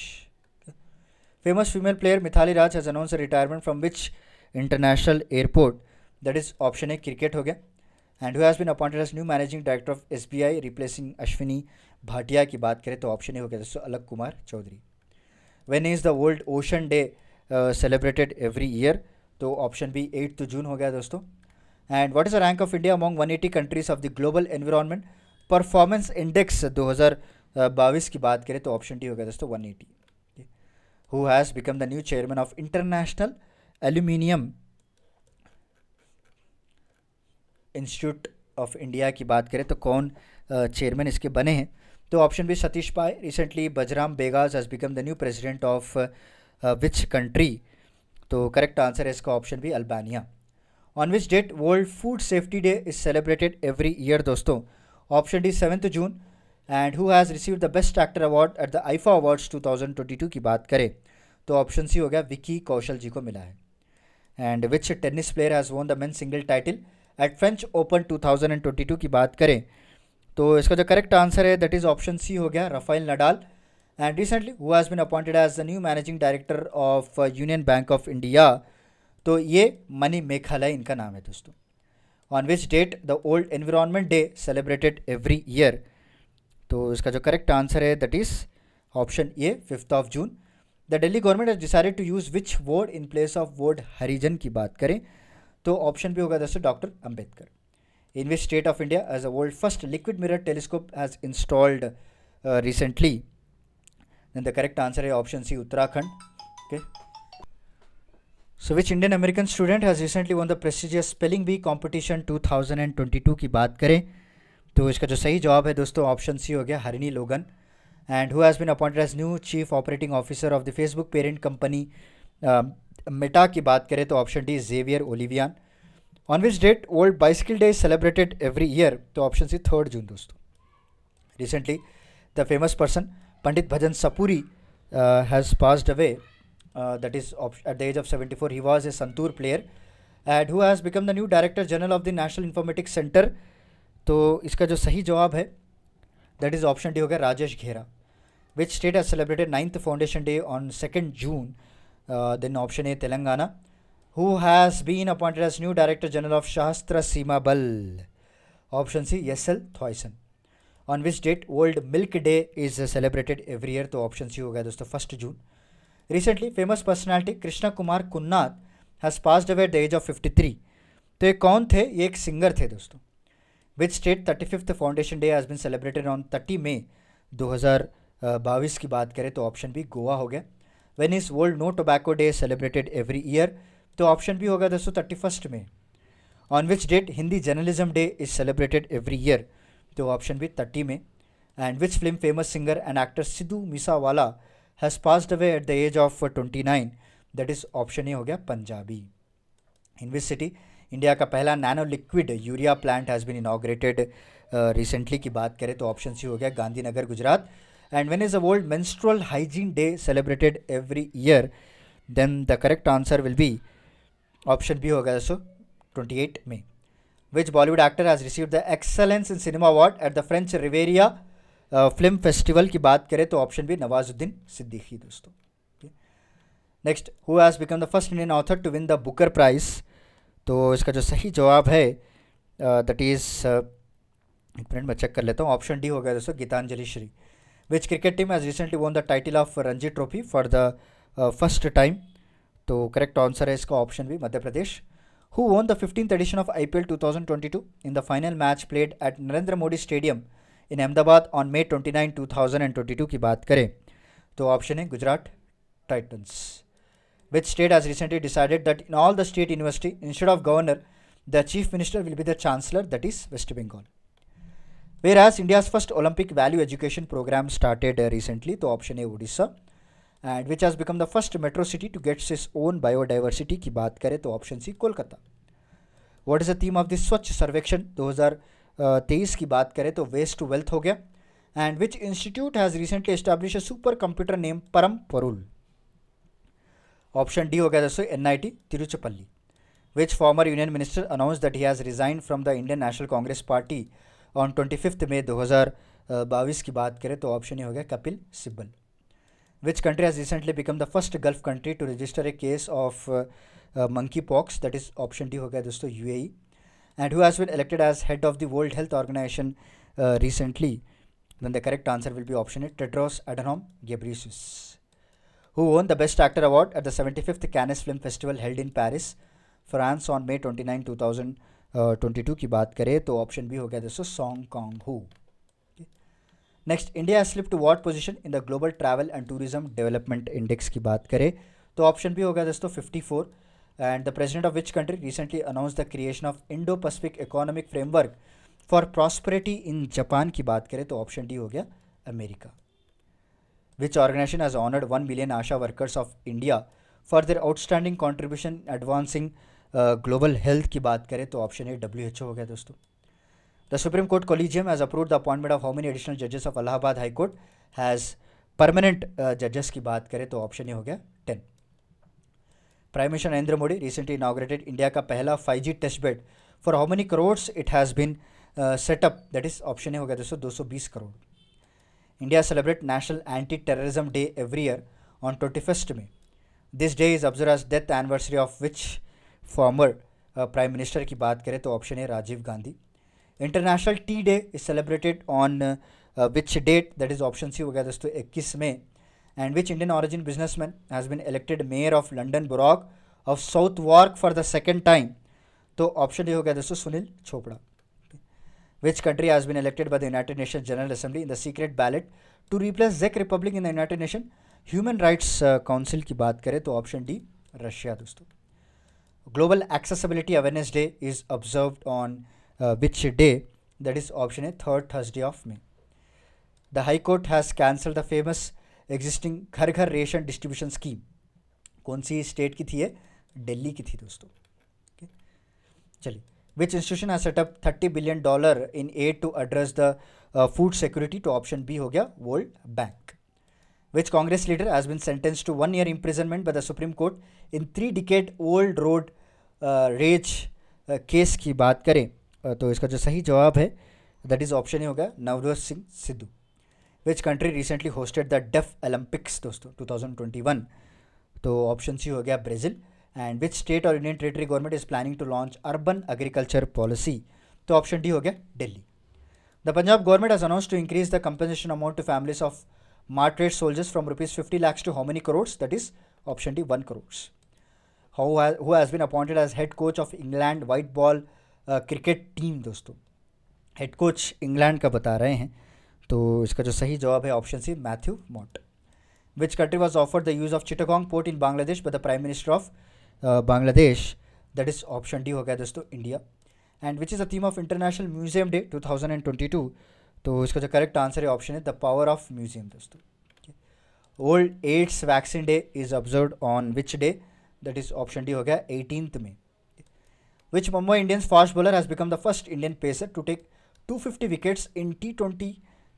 famous female player Mithali Raj has announce retirement from which international airport that is option A cricket हो गया and who's been appointed as new managing director of S B I replacing Ashwini Bhatia की बात करें तो ऑप्शन ए तो हो गया दोस्तों Alok Kumar Chaudhary when is the world ocean day celebrated every year तो ऑप्शन बी एट जून हो गया दोस्तों and what is the rank of India among eighty countries of the global environment performance index दो बाईस की बात करें तो ऑप्शन डी हो गया दोस्तों one eighty who has become the new chairman of international aluminium institute of India की बात करें तो कौन चेयरमैन इसके बने हैं तो option B Satish Pai recently Bajram Begaj has become the new president of which country तो करेक्ट आंसर है इसका option B Albania on which date world food safety day is celebrated every year दोस्तों option D seventh June and who has receive the best actor award at the IIFA awards 2022 की बात करें तो option C हो गया विकी कौशल जी को मिला है and which tennis player has won the men single title at French Open 2022 की बात करें तो इसका जो करेक्ट आंसर है दैट इज़ ऑप्शन सी हो गया Rafael Nadal and recently who has been appointed as the new managing director of union bank of India तो ये मनी मेघालय इनका नाम है दोस्तों on which date the world environment day celebrated every year तो इसका जो करेक्ट आंसर है that is option A fifth of June the Delhi government has decided to use which word in place of word Harijan की बात करें तो option भी होगा दोस्तों doctor Ambedkar in which state of India has a world first liquid mirror telescope has installed recently the correct answer है option C Uttarakhand Okay. So which Indian American student has recently won the prestigious spelling B competition two thousand and twenty two की बात करें तो इसका जो सही जवाब है दोस्तों ऑप्शन सी हो गया Harini Logan and who has been appointed as new chief operating officer of the Facebook parent company Meta की बात करें तो option D Javier Olivan on which date world bicycle day celebrated every year तो option C third June दोस्तों recently the famous person Pandit Bhajan Sopori has passed away uh, that is at the age of 74. He was a Santur player and who has become the new director general of the National Informatics Center. तो इसका जो सही जवाब है that is option D होगा Rajesh Ghera which state has celebrated ninth foundation day on second June then option A Telangana who has been appointed as new director general of Sashastra Seema Bal option C S L Thaosen on which date world milk day is celebrated every year तो option C होगा दोस्तों first June recently famous personality Krishna Kumar Kunnath has passed away the age of fifty 53. तो ये कौन थे ये एक singer थे दोस्तों which state thirty fifth foundation day has been celebrated on thirty हज़ार बाईस की बात करें तो ऑप्शन भी गोवा हो गया when is world no tobacco day celebrated every year तो ऑप्शन भी होगा दोस्तों thirty first May on which date Hindi journalism day is celebrated every year तो option B thirty May and which film famous singer and actor Sidhu Moosewala वाला has passed away at the age of 29 that is option A हो गया Punjabi in which city India का पहला nano liquid urea plant has been inaugurated recently की बात करें तो option C हो गया Gandhinagar Gujarat and when is a world menstrual hygiene day celebrated every year then the correct answer will be option B होगा so twenty eight May which Bollywood actor has receive the excellence in cinema award at the French Riviera film festival की बात करें तो option B Nawazuddin Siddiqui दोस्तों next who has become the first Indian author to win the Booker prize तो इसका जो सही जवाब है दट इज़ एक मिनट मैं चेक कर लेता हूँ ऑप्शन डी हो गया दोस्तों Geetanjali Shree which cricket team has recently won the title of Ranji trophy for the first time तो करेक्ट आंसर है इसका option B Madhya Pradesh who won the fifteenth edition of I P L two thousand twenty two in the final match played at Narendra Modi stadium in Ahmedabad on May twenty nine two thousand and twenty two की बात करें तो option है Gujarat Titans which state has recently decided that in all the state university instead of governor the chief minister will be the chancellor that is West Bengal where has India's first Olympic value education programme started recently तो option है Odisha and which has become the first metro city to gets is own biodiversity की बात करें तो option C Kolkata what is the theme of this Swachh Survekshan दो हज़ार तेईस की बात करें तो वेस्ट टू वेल्थ हो गया and which institute has recently establish a super computer name Param Porul option D हो गया दोस्तों N I T Tiruchirappalli which former union minister announce that he has resign from the Indian National Congress party on twenty fifth May दो हज़ार बाईस की बात करें तो ऑप्शन ही हो गया Kapil Sibal which country has recently become the first Gulf country to register a case of monkeypox that is option D हो गया दोस्तों ई and who has been elected as head of the World Health Organization uh, recently, then the correct answer will be option A Tedros Adhanom Ghebreyesus, who won the Best Actor award at the 75th Cannes Film Festival held in Paris, France on May 29, 2022 की बात करें तो option this हो गया Kong song Next, India has slipped to टू position in the Global Travel and Tourism Development Index? Index की बात करें तो ऑप्शन भी हो गया दोस्तों 54 and the president of which country recently announced the creation of Indo-Pacific Economic Framework for Prosperity in Japan की बात करें तो option D हो गया America. which organization has honored 1 million ASHA workers of India for their outstanding contribution advancing uh, global health की बात करें तो option A WHO H O हो गया दोस्तों the supreme court collegium has approve the appointment of how many additional जजेस of Allahabad high court has permanent जजेस की बात करें तो ऑप्शन ए हो गया ten prime minister Narendra Modi recently inaugurated India का पहला 5G test bed for how many crores it has been setup that is option A हो गया दोस्तों 220 crore India celebrate national anti terrorism day every year on twenty first में this day is observe as death anniversary of which former prime minister की बात करें तो option है Rajiv Gandhi international tea day is celebrated on which date that is option C हो गया दोस्तों इक्कीस में and which Indian origin businessman has been elected mayor of London Borough of South Wark for the second time? So option A is Sunil Chopra. Which country has been elected by the United Nations General Assembly in the secret ballot to replace Czech Republic in the United Nations Human Rights uh, Council? Ki baat kare, to option D, Russia. Dosto. Global Accessibility Awareness Day is observed on uh, which day? That is option A, third Thursday of May. The High Court has cancelled the famous existing घर घर ration distribution scheme कौन सी state की थी ये दिल्ली की थी दोस्तों चलिए विच इंस्टीट्यूशन है set up thirty billion dollar in aid to address the food security to option B हो गया world bank which Congress leader has been sentence to one year imprisonment by the supreme court in three decade old road rage case की बात करें तो इसका जो सही जवाब है दैट इज़ ऑप्शन ही होगा Navjot Singh Sidhu which country recently hosted the deaf Olympics दोस्तों 2021 तो ऑप्शन सी हो गया ब्राज़ील एंड विच स्टेट और Indian territory government is planning to launch urban agriculture policy तो ऑप्शन डी हो गया Delhi the Punjab government has announce to increase the compensation amount to families of martyred soldiers from rupees fifty lakhs to how many crores that is option D one crores how who has has appointed as head coach of England white ball cricket team दोस्तों head coach England का बता रहे हैं तो इसका जो सही जवाब है option C Matthew Mott which country was offer the use of Chittagong port in Bangladesh by the prime minister of Bangladesh that is option D हो गया दोस्तों India and which is the theme of international museum day two thousand and twenty two तो इसका जो correct answer है option है the power of museum दोस्तों world AIDS vaccine day is observe on which day that is option D हो गया eighteenth में which Mumbai Indians fast bowler has become the first Indian pacer to take two fifty wickets in T twenty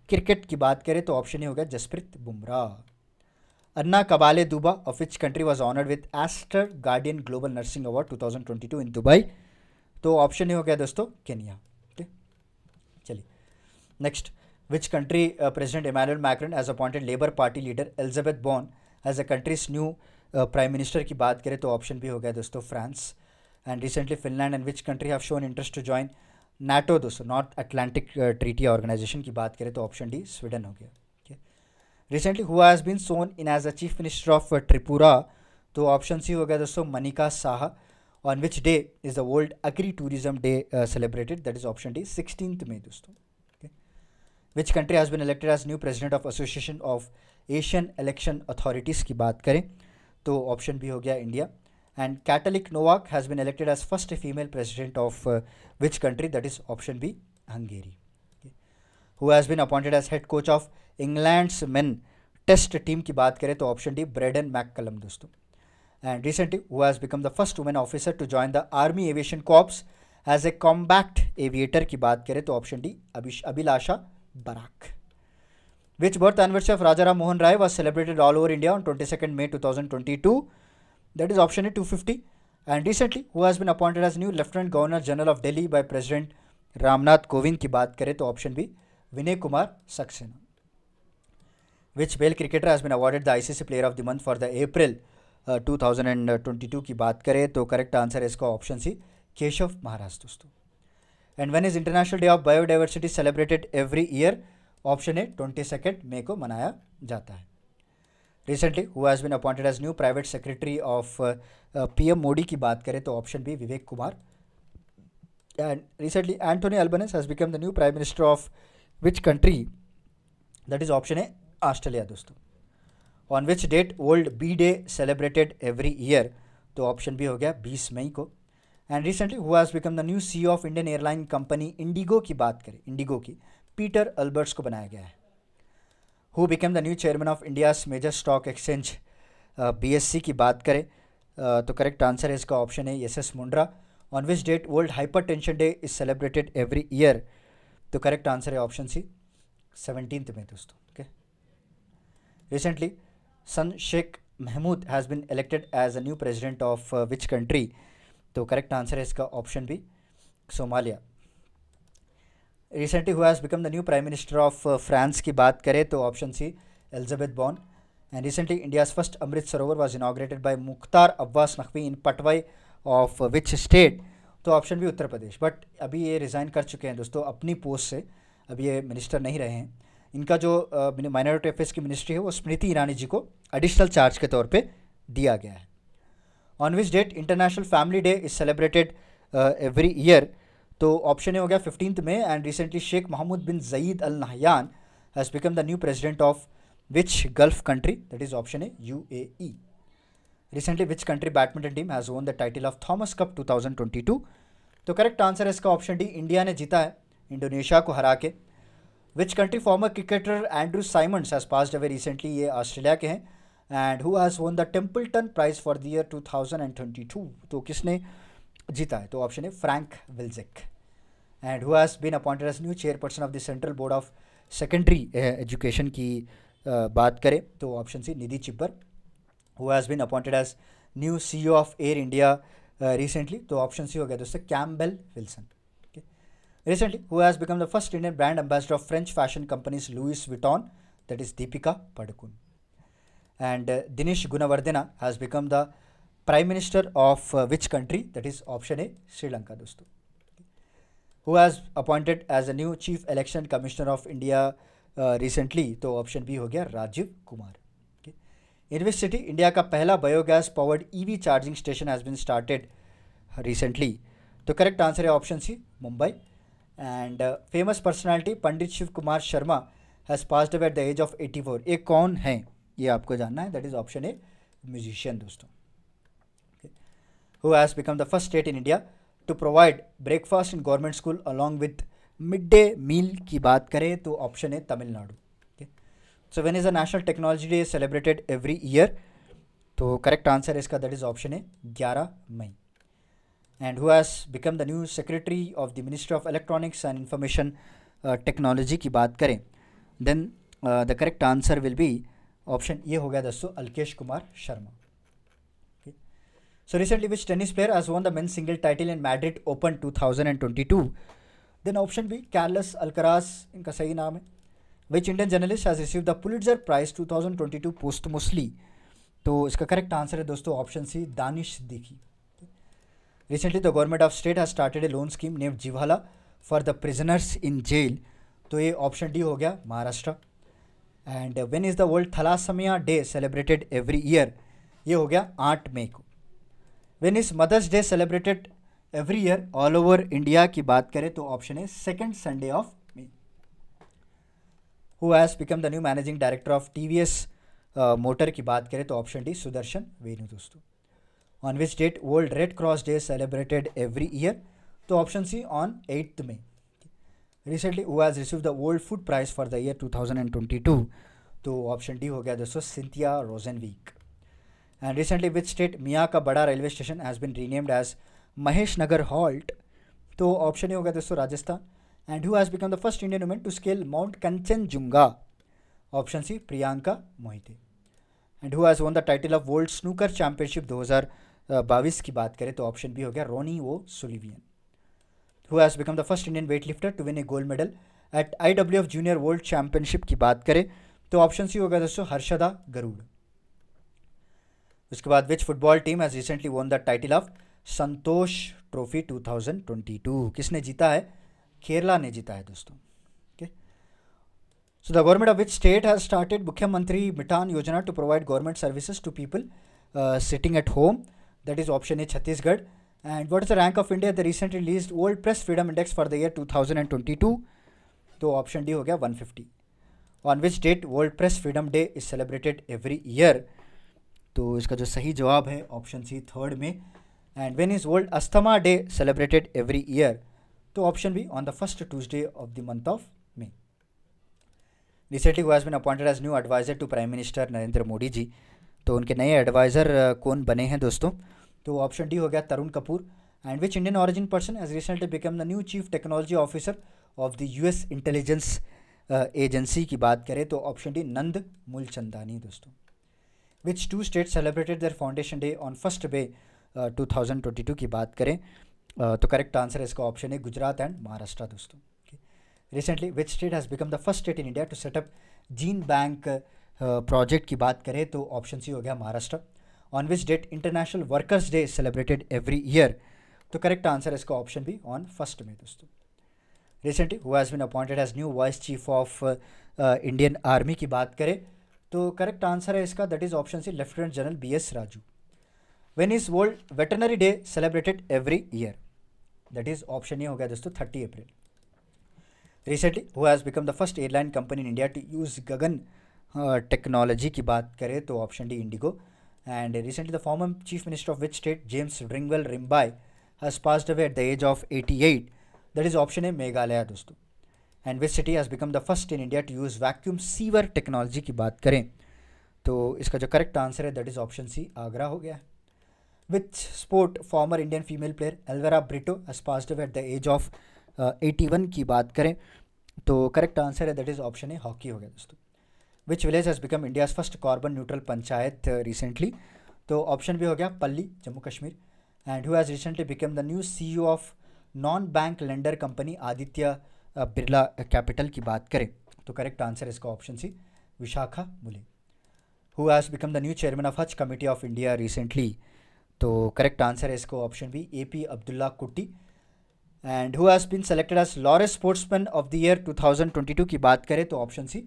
cricket की बात करें तो option A हो गया Jasprit Bumrah Anna Qabale Duba of which country was honoured with Aster guardian global nursing award 2022 in Dubai तो option A हो गया दोस्तों केनिया ठीक चलिए next which country president President Macron has appointed labour party leader leader Borne as a country's new prime minister की बात करें तो ऑप्शन भी हो गया दोस्तों France and recently Finland and which country have shown interest to join NATO दोस्तों north Atlantic treaty organisation की बात करें तो ऑप्शन डी स्वीडन हो गया ठीक recently who has been sworn in as a chief minister of Tripura तो option C हो गया दोस्तों Manik Saha on which day is the world agri tourism day celebrated that is option D sixteen May दोस्तों which country has been elected as new president of association of Asian election authorities की बात करें तो option B हो गया India and Catholic Novak has been elected as first female president of uh, which country? That is option B, Hungary. Who has been appointed as head coach of England's men test team? की बात करें तो option D, Braden McCallum दोस्तों. And recently, who has become the first woman officer to join the Army Aviation Corps as a combat aviator? की बात करें तो option D, Abhilasha Barak. Which birth anniversary of Raja Ram Rai was celebrated all over India on 22nd May 2022? That is option A 250. And recently, who has been appointed as new Lieutenant Governor General of Delhi by President Ramnath Kovind की बात करें तो option B Vinay Kumar Saxena which bell cricketer has been awarded the ICC player of the month for the April 2022 की बात करें तो correct answer है इसका ऑप्शन सी केशव महाराज दोस्तों and when is international day of biodiversity celebrated every year option A twenty second May को मनाया जाता है recently who has been appointed as new private secretary of PM Modi की बात करें तो option B Vivek Kumar and recently Anthony Albanese has become the new prime minister of which country that is option है Australia दोस्तों on which date world bee day celebrated every year तो option भी हो गया बीस मई को and recently who has become the new C of Indian airline company IndiGo की बात करें इंडिगो की पीटर अल्बर्ट्स को बनाया गया है who became the new chairman of India's major stock exchange BSC की बात करें uh, तो करेक्ट आंसर है इसका ऑप्शन है S S Mundra on which date world hypertension day is celebrated every year तो करेक्ट आंसर है ऑप्शन सी सेवनटीन्थ में दोस्तों okay recently Hassan Sheikh Mohamud has been elected as a new president of which country तो correct answer है इसका option B Somalia recently who has become the new prime minister of France की बात करें तो option C Elisabeth Borne and recently India's first Amrit Sarovar was inaugurated by Mukhtar Abbas Naqvi in Patwai of which state तो option B Uttar Pradesh but अभी ये resign कर चुके हैं दोस्तों अपनी पोस्ट से अभी ये मिनिस्टर नहीं रहे हैं इनका जो माइनॉरिटी uh, अफेयर्स की मिनिस्ट्री है वो स्मृति ईरानी जी को एडिशनल चार्ज के तौर पे दिया गया है on which date international family day is celebrated every year तो ऑप्शन ए हो गया फिफ्टींथ में and recently Sheikh Mohammed bin Zayed Al Nahyan has become the new president of which gulf country that is option A U A E recently which country badminton team has won the title of Thomas cup two तो correct answer है इसका option D India ने जीता है Indonesia को हरा के which country former cricketer Andrew Symonds has pass away recently ये ऑस्ट्रेलिया के हैं and who has won the Templeton prize for the year two तो किसने जीता है तो ऑप्शन है Frank Wilczek and who has been appointed as new chairperson of the central board of secondary education की uh, बात करें तो option C Nidhi Chhibber who has been appointed as new C of Air India recently तो ऑप्शन सी हो गया दोस्तों Campbell Wilson recently who has become the first indian brand ambassador of french fashion companies louis vuitton that is deepika padukone and uh, dinesh gunawardena has become the prime minister of which country that is option A Sri Lanka दोस्तों who has appointed as a new chief election commissioner of India recently तो option B हो गया Rajiv Kumar in which city India का पहला biogas powered E V charging station has been started recently तो correct answer है option C Mumbai and famous personality Pandit Shiv Kumar Sharma has passed away at the age of eighty four ये कौन है ये आपको जानना है that is option A musician दोस्तों who has become the first state in India to provide breakfast in government school along with mid day meal की बात करें तो ऑप्शन है Tamil Nadu so when is a national technology day celebrated every year तो correct answer इसका that is option है ग्यारह मई and who has become the new secretary of the ministry of electronics and information technology की बात करें then the correct answer will be option ये हो गया दोस्तों Alkesh Kumar Sharma So recently, which tennis player has won the men's single title in Madrid Open 2022? Then option B, Carlos Alcaraz, इनका सही नाम है Which Indian journalist has received the Pulitzer Prize 2022 posthumously? तो इसका करेक्ट आंसर है दोस्तों option C Danish Siddiqui recently the government of state has started a loan scheme name Jivala for the prisoners in jail तो ये ऑप्शन डी हो गया Maharashtra and when is the world thalassaemia day celebrated every year ये हो गया आठ मई को when is mother's day celebrated every year all over India की बात करें तो ऑप्शन है second Sunday of May who has become the new managing director of T V S motor की बात करें तो ऑप्शन डी सुदर्शन वेनू दोस्तों on which date world red cross day celebrated every year तो option C on eighth May recently who has receive the world food prize for the year two thousand and twenty two तो option D हो गया दोस्तों Cynthia Rosenzweig and recently which state मियाँ का बड़ा railway station has been renamed as Mahesh Nagar halt तो option ही होगा दोस्तों Rajasthan and who has become the first Indian women to scale mount Kanchenjunga option C Priyanka Mohite and who has won the title of world snooker championship बाईस की बात करें तो option B हो गया Ronnie O'Sullivan who has become the first Indian weightlifter to win a gold medal at I W F junior world championship की बात करें तो ऑप्शन सी होगा दोस्तों हर्षदा गरुड़ उसके बाद which football team has recently won the title of Santosh trophy 2022 किसने जीता है केरला ने जीता है दोस्तों okay so the government of which state has started Mukhyamantri Mitan Yojana to provide government services to people sitting at home that is option A Chhattisgarh and what is the rank of India the recent release world press freedom index for the year two तो option D हो गया fifty on which date world press freedom day is celebrated every year तो इसका जो सही जवाब है option C third May and when is world asthma day celebrated every year तो option B on the first Tuesday of the month of May recently who been appointed as new adviser to prime minister Narendra Modi ji तो उनके नए adviser uh, कौन बने हैं दोस्तों तो option D हो गया Tarun Kapoor and which Indian origin person has recently become the new chief technology officer of the US intelligence agency की बात करें तो ऑप्शन डी नंद मूलचंदानी दोस्तों which two state celebrated their foundation day on first May two thousand twenty two की बात करें तो correct answer तो इसका ऑप्शन है गुजरात एंड महाराष्ट्र दोस्तों recently which state has become the first state in India to set up gene bank project की बात करें तो ऑप्शन सी हो गया Maharashtra on which date international workers day celebrated every year तो करेक्ट आंसर इसका option B on first May दोस्तों recently who has been appointed as new vice chief of Indian army की बात करें तो करेक्ट आंसर है इसका that is option C lieutenant general B S Raju when is world veterinary day celebrated every year that is option ये हो गया दोस्तों thirty April recently who has become the first airline company in India to use GAGAN technology की बात करें तो option D IndiGo and recently the former chief minister of which state James Ringwell Rymbai has passed away at the age of eighty eight that is option है मेघालय दोस्तों and which city has become the first in India to use vacuum sewer technology की बात करें तो इसका जो correct answer है that is option C Agra हो गया which sport former Indian female player Elvera Britto has positive at the age of eighty one की बात करें तो करेक्ट आंसर है that is option A hockey हो गया दोस्तों which village has become India's first carbon neutral panchayat recently तो ऑप्शन भी हो गया Palli Jammu Kashmir and who has recently become the new C of non bank lender company Aditya Birla capital की बात करें तो करेक्ट आंसर इसका option C Vishakha Mulye who has become the new chairman of Haj committee of India recently तो correct answer है इसको option B A P Abdullakutty and who has been selected as Laureus sportsman of the year 2022 की बात करें तो option C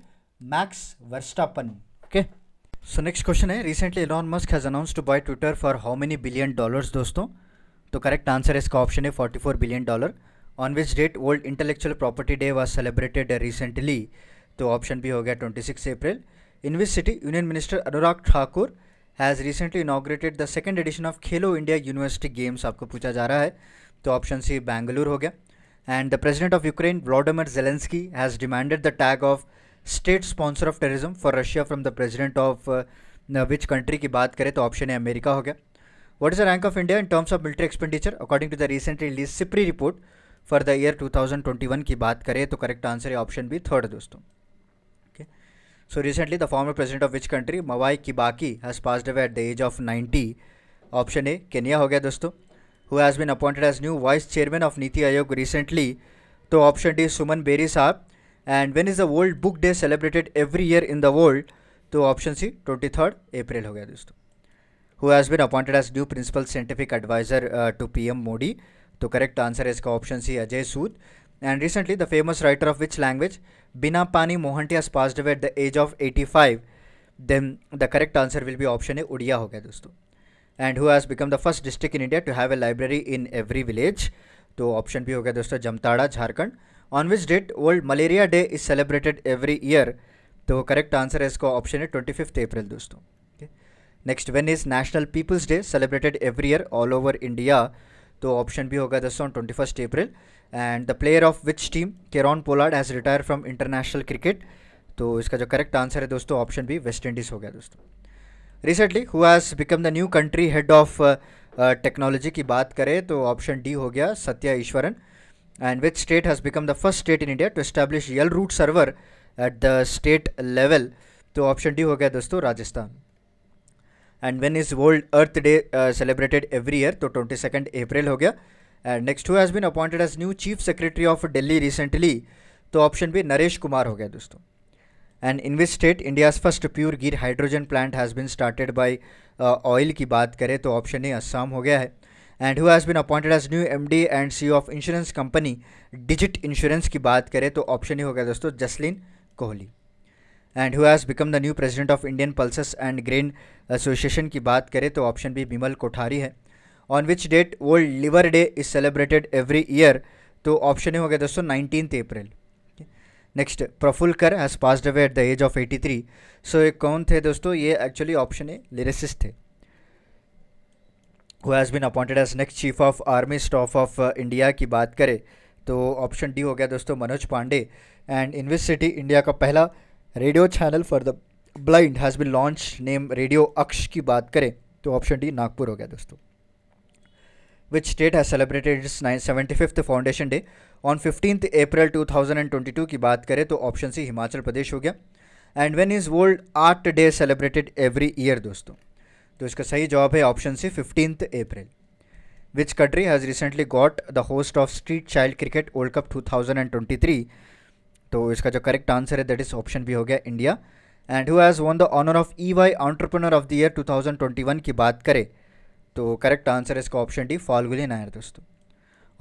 Max Verstappen okay so next question है recently Elon Musk has announce to buy Twitter for how many billion dollars दोस्तों तो correct answer है इसका option है 44 billion dollar on which date World Intellectual Property Day was celebrated recently? So option B ho gaya 26 April. In which city Union Minister Anurag Thakur has recently inaugurated the second edition of Khelo India University Games? आपको पूछा जा रहा है. तो option C Bangalore ho And the President of Ukraine Volodymyr Zelensky has demanded the tag of state sponsor of terrorism for Russia from the President of uh, uh, which country की बात करें तो option A America ho What is the rank of India in terms of military expenditure according to the recently released SIPRI report? For the year 2021 की बात करें तो correct answer है option B third दोस्तों okay so recently the former president of which country Mwai Kibaki has passed away at the age of 90 option A Kenya हो गया दोस्तों who has been appointed as new vice chairman of NITI Aayog recently तो option D Suman Bery साहब and when is the world book day celebrated every year in the world तो option C twenty third April हो गया दोस्तों who has been appointed as new principal scientific adviser to P M Modi तो correct answer है इसका option C Ajay Sood and recently the famous writer of which language Binapani Mohanty passed at the age of eighty five then the correct answer will be option A Oriya हो गया दोस्तों and who's become the first district in India to have a library in every village तो option भी हो गया दोस्तों Jamtara Jharkhand on which date world malaria day is celebrated every year तो correct answer है इसका ऑप्शन है ट्वेंटी फिफ्थ अप्रैल दोस्तों next when is national people's day celebrated every year all over India तो ऑप्शन भी होगा दोस्तों twenty first April and the player of which team Kieron Pollard has retire from international cricket तो इसका जो correct answer है दोस्तों option भी वेस्ट इंडीज़ हो गया दोस्तों recently who has become the new country head of technology की बात करें तो ऑप्शन डी हो गया Satya Eswaran and which state has become the first state in India to establish L root server at the state level तो option D हो गया दोस्तों Rajasthan and when is world earth day celebrated every year तो twenty second April हो गया and next who's has been appointed as new chief secretary of Delhi recently तो option B Naresh Kumar हो गया दोस्तों and in which state India's first pure green hydrogen plant has been started by oil की बात करें तो ऑप्शन ए असम हो गया है and who's has been appointed as new M D and C of insurance company Digit insurance की बात करें तो ऑप्शन ए हो गया दोस्तों Jasleen Kohli and who has become the new president of Indian pulses and grain association की बात करें तो ऑप्शन बी बिमल कोठारी है on which date world liver day is celebrated every year तो ऑप्शन ए हो गया दोस्तों nineteen April next Praful Kar has passed away at the age of 83 so so, ये कौन थे दोस्तों ये एक्चुअली ऑप्शन ए लिरिसिस्ट थे who has been appointed as next chief of army staff of India की बात करें तो ऑप्शन डी हो गया दोस्तों Manoj Pande and in which city India का पहला radio channel for the blind has been launch name radio Aksh की बात करें तो ऑप्शन डी नागपुर हो गया दोस्तों which state has celebrated its nine seventy fifth foundation day on fifteenth April two thousand and twenty two की बात करें तो ऑप्शन सी हिमाचल प्रदेश हो गया and when is world art day celebrated every year दोस्तों तो इसका सही जवाब है option C fifteenth April which country has recently got the host of street child cricket world cup two thousand and twenty three तो इसका जो correct answer है दैट इज ऑप्शन भी हो गया India and who has won the honour of E Y entrepreneur of the year 2021 की बात करें तो करेक्ट आंसर इसका ऑप्शन डी फाल्गुनी नायर दोस्तों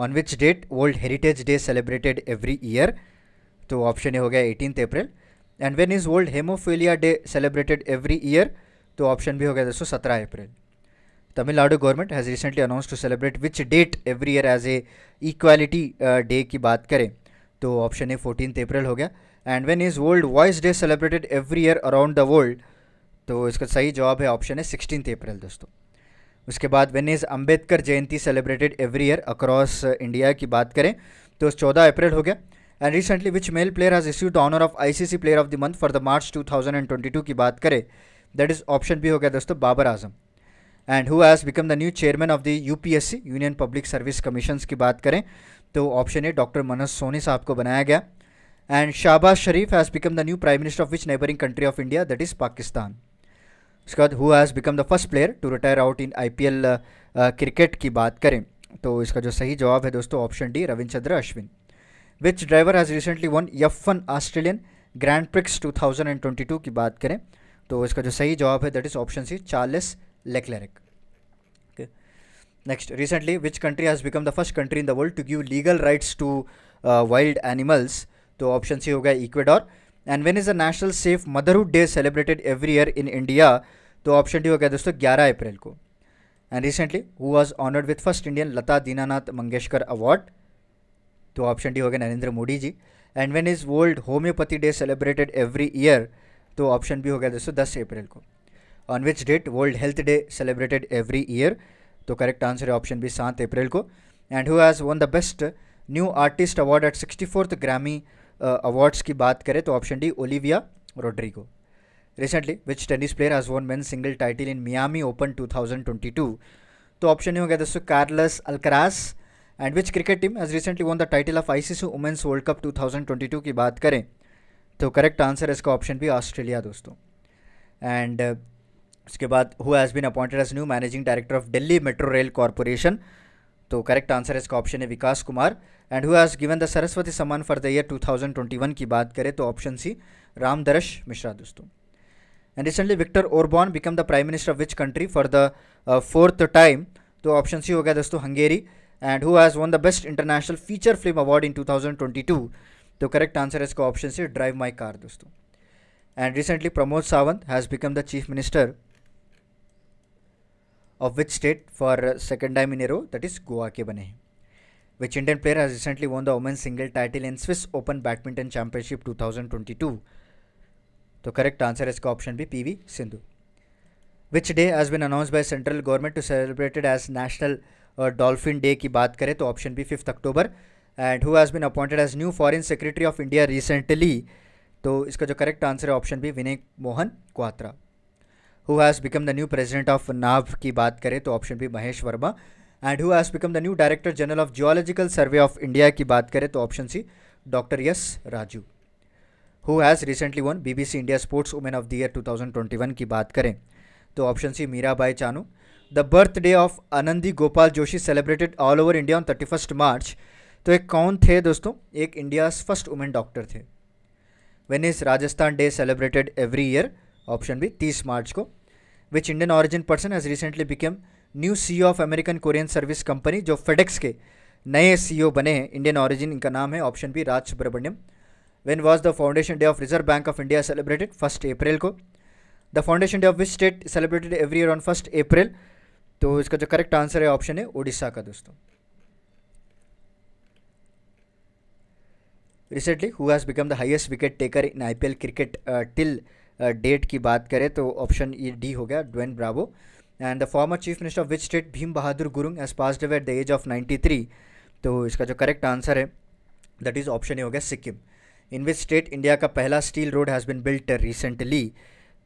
on which date world heritage day celebrated every year तो ऑप्शन ए हो गया eighteen April and when is world haemophilia day celebrated every year तो ऑप्शन भी हो गया दोस्तों सत्रह अप्रैल Tamil Nadu government has recently announce to celebrate which date every year as A equality day की बात करें तो ऑप्शन ए फोर्टीन अप्रैल हो गया and when is world voice day celebrated every year around the world तो इसका सही जवाब है ऑप्शन है सिक्सटीन अप्रैल दोस्तों उसके बाद when is Ambedkar Jayanti celebrated every year across India की बात करें तो चौदह अप्रैल हो गया and recently which male player has issued honour of ICC player of the month for the March 2022 की बात करें दैट इज़ ऑप्शन भी हो गया दोस्तों Babar Azam and who has become the new chairman of the UPSC union public service commission की बात करें तो option A doctor Manoj Soni साहब को बनाया गया and Shahbaz Sharif has become the new prime minister of which neighbouring country of India that is Pakistan उसके बाद who has become the first player to retire out in I cricket की बात करें तो इसका जो सही जवाब है दोस्तों option D Ravichandra Ashwin which driver has recently won F one Australian grand prix 2022 की बात करें तो इसका जो सही जवाब है that is option C Charles Leclerc next recently which country has become the first country in the world to give legal rights to wild animals तो ऑप्शन सी हो गया Ecuador and when is a national safe motherhood day celebrated every year in India तो option D हो गया दोस्तों 11 अप्रैल को and recently who was honoured with first Indian Lata Dinanath Mangeshkar award तो ऑप्शन डी हो गया Narendra Modi ji and when is world homeopathy day celebrated every year तो ऑप्शन बी हो गया दोस्तों दस अप्रैल को on which date world health day celebrated every year तो करेक्ट आंसर है ऑप्शन बी सात अप्रैल को and who has won the best new artist award at sixty fourth Grammy awards की बात करें तो option D Olivia Rodrigo recently which tennis player has one men single title in Miami open two thousand twenty two तो option A हो गया दोस्तों Carlos Alcaraz and which cricket team has recently won the title of ICC women's world cup two thousand twenty two की बात करें तो correct answer इसका option B Australia दोस्तों एंड उसके बाद who has been appointed as new managing director of Delhi metro rail corporation तो correct answer है इसका ऑप्शन है Vikas Kumar and who has given the Saraswati Samman for the year 2021 की बात करें तो ऑप्शन सी रामदर्श मिश्रा दोस्तों and recently Viktor Orban become the prime minister of which country for the fourth time तो ऑप्शन सी हो गया दोस्तों Hungary and who has won the best international feature film award in two तो correct answer है इसका option C drive my car दोस्तों and recently Pramod Sawant has become the chief minister of which state for second time in a row that is Goa के बने हैं has recently player the recently single title in Swiss open badminton championship two thousand twenty two तो correct answer है इसका option B P V Sindhu which day has been announced by central government to celebrated as national dolphin day की बात करें तो option B fifth October and who has been appointed as new foreign secretary of India recently तो इसका जो correct answer है option भी Vinay Mohan Kwatra who has become the new president of now की बात करें तो option B Mahesh Verma and who has become the new director general of geological survey of India की बात करें तो option C doctor S Raju who has recently won BBC India sports women of the year 2021 की बात करें तो option C Mirabai Chanu the birthday of Anandi Gopal Joshi celebrated all over India on thirty first March तो एक कौन थे दोस्तों एक इंडियाज फर्स्ट वुमेन डॉक्टर थे when is Rajasthan day celebrated every year option B तीस मार्च को which Indian origin person has recently become new C of American courier service company जो फेडेक्स के नए सी e बने हैं इंडियन ऑरिजिन इनका नाम है option B Raj Subramaniam when was the foundation day of reserve bank of India celebrated first April को the foundation day of which state celebrated every year on first April तो इसका जो करेक्ट आंसर है option है ओडिशा का दोस्तों recently who has become the highest wicket taker in IPL cricket uh, date की बात करें तो ऑप्शन ई डी हो गया Dwayne Bravo and the former chief minister of which state Bhim Bahadur Gurung has passed away at the age of 93 तो इसका जो correct answer है दैट इज़ ऑप्शन ए हो गया Sikkim in which state India का पहला steel road has been built recently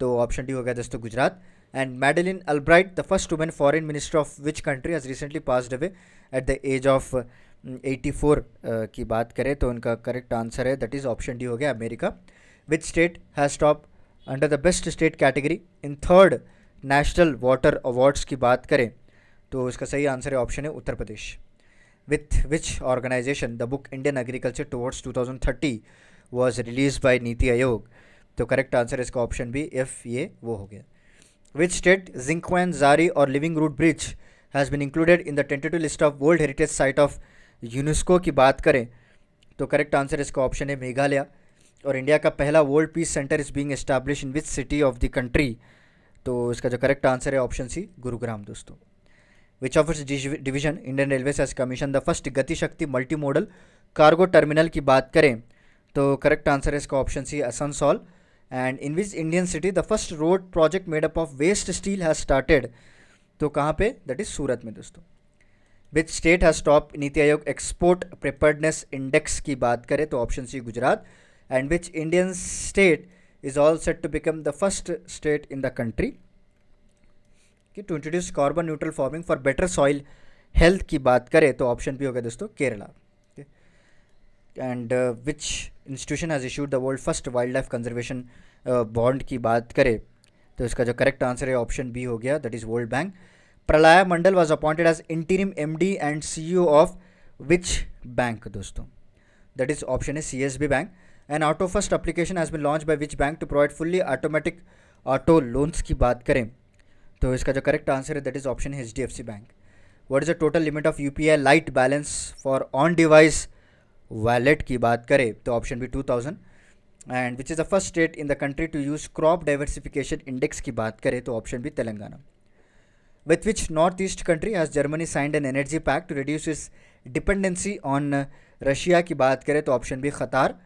तो option D हो गया दोस्तों Gujarat and Madeleine Albright the first women foreign minister of which country has recently passed away at the age of 84 four की बात करें तो उनका करेक्ट आंसर है दैट इज़ ऑप्शन डी हो गया America which state has stop under the best state category in third national water awards की बात करें तो इसका सही आंसर है ऑप्शन है Uttar Pradesh with which organisation the book Indian agriculture thousand 2030 was release by NITI Aayog तो करेक्ट आंसर इसका ऑप्शन भी एफ ये वो हो गया विच स्टेट जिंकवैन जारी और living root bridge has been included in the tentative list of world heritage site of UNESCO की बात करें तो करेक्ट आंसर इसका ऑप्शन है मेघालय और इंडिया का पहला world peace centre is being establish in which city of the country तो इसका जो करेक्ट आंसर है ऑप्शन सी गुरुग्राम दोस्तों which of division Indian railway has commission the first Gatishakti multi model cargo terminal की बात करें तो करेक्ट आंसर है इसका option C Asansol and in which Indian city the first road project made up of waste steel has started तो कहाँ पे that is सूरत में दोस्तों विच स्टेट हैज़ टॉप नीति आयोग एक्सपोर्ट प्रिपेडनेस इंडेक्स की बात करें तो option C Gujarat and which Indian state is all set to become the first state in the country कि to introduce carbon neutral farming for better soil health की बात करें तो ऑप्शन भी होगा दोस्तों Kerala and which institution has issued the world first wild life conservation bond की बात करें तो इसका जो करेक्ट आंसर है ऑप्शन बी हो गया that is world bank Pralay Mandal was appointed as interim M D and C of which bank दोस्तों दैट इज़ ऑप्शन है C S B bank and auto first application has been launch by which bank to provide fully automatic auto loans की बात करें तो इसका जो correct answer है that is option H D F C bank what is the total limit of U P I lite balance for on device wallet की बात करें तो option B two thousand and which is the first state in the country to use crop diversification index की बात करें तो option B Telangana with which north east country has Germany signed an energy pack to reduce is dependency on Russia की बात करें तो option B Qatar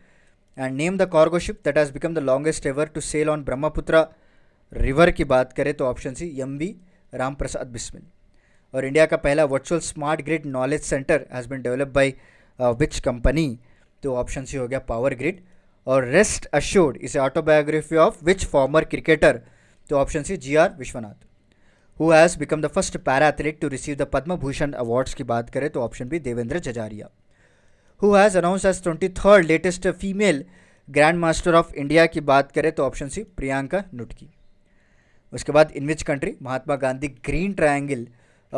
and name the cargo ship that has become the longest ever to sail on Brahmaputra river की बात करें तो option C M V Ram Prasad Bismil और India का पहला virtual smart grid knowledge centre has been develop by which company तो option C हो गया पावर ग्रिड और रेस्ट अश्योर्ड इसे autobiography of which former cricketer तो option C G R Vishwanath who has become the first para athlete to receive the Padma Bhushan awards की बात करें तो option B Devendra Jhajharia who has announce as twenty third latest female grand master of India की बात करें तो option C Priyanka नुटकी उसके बाद in which country Mahatma Gandhi green triangle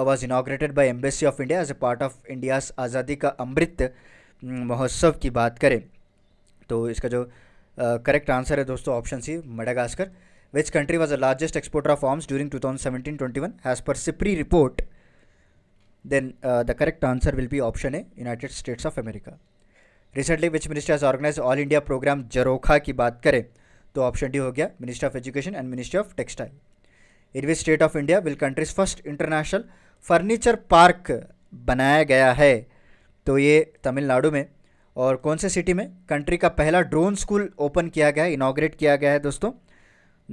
was inaugurated by embassy of India as a part of India आज़ादी का अमृत महोत्सव की बात करें तो इसका जो करेक्ट uh, आंसर है दोस्तों option C Madagascar which country was the largest exporter of arms during two thousand seventeen twenty one as per SIPRI report then uh, the correct answer will be option A, United States of America. Recently, which minister has organized All India program Jaroka की बात करें तो option D हो गया ministry of education and ministry of textile in which state of India will country's first international furniture park बनाया गया है तो ये तमिलनाडु में और कौन से सिटी में कंट्री का पहला ड्रोन स्कूल ओपन किया गया है इनाग्रेट किया गया है दोस्तों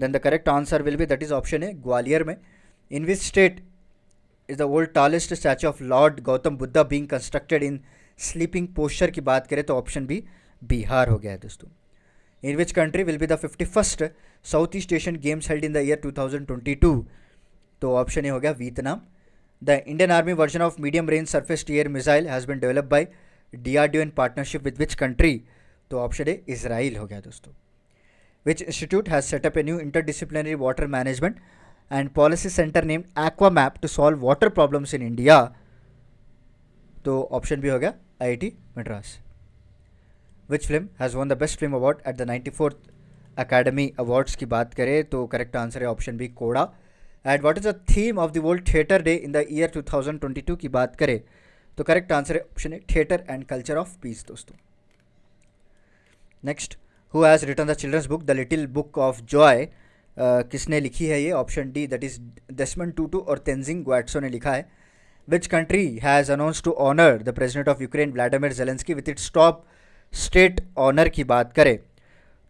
then the correct answer will be that is option है ग्वालियर में in which state is the world tallest statue of Lord Gautam Buddha being constructed in sleeping posture की बात करें तो ऑप्शन बी बिहार हो गया है दोस्तों in which country will be the fifty first south east Asian games held in the year two तो option A हो गया Vietnam the Indian army version of medium range surface air missile has been develop by D R D N partnership with which country तो option A Israel हो गया दोस्तों which institute has set up a new interdisciplinary water management and policy name aqua map to solve water problems in India तो option भी हो गया IIT Madras which film has won the best film award at the ninety fourth academy awards की बात करें तो correct answer है option B CODA and what is the theme of the world theatre day in the year two thousand twenty two की बात करें तो correct answer है option A theatre and culture of peace दोस्तों next who has written the children's book the little book of joy किसने लिखी है ये ऑप्शन डी दैट इज़ टू टूटू और तेंजिंग ग्वाटसो ने लिखा है which country has announce to honour the president of Ukraine Vladimir Zelensky with its top state honour की बात करें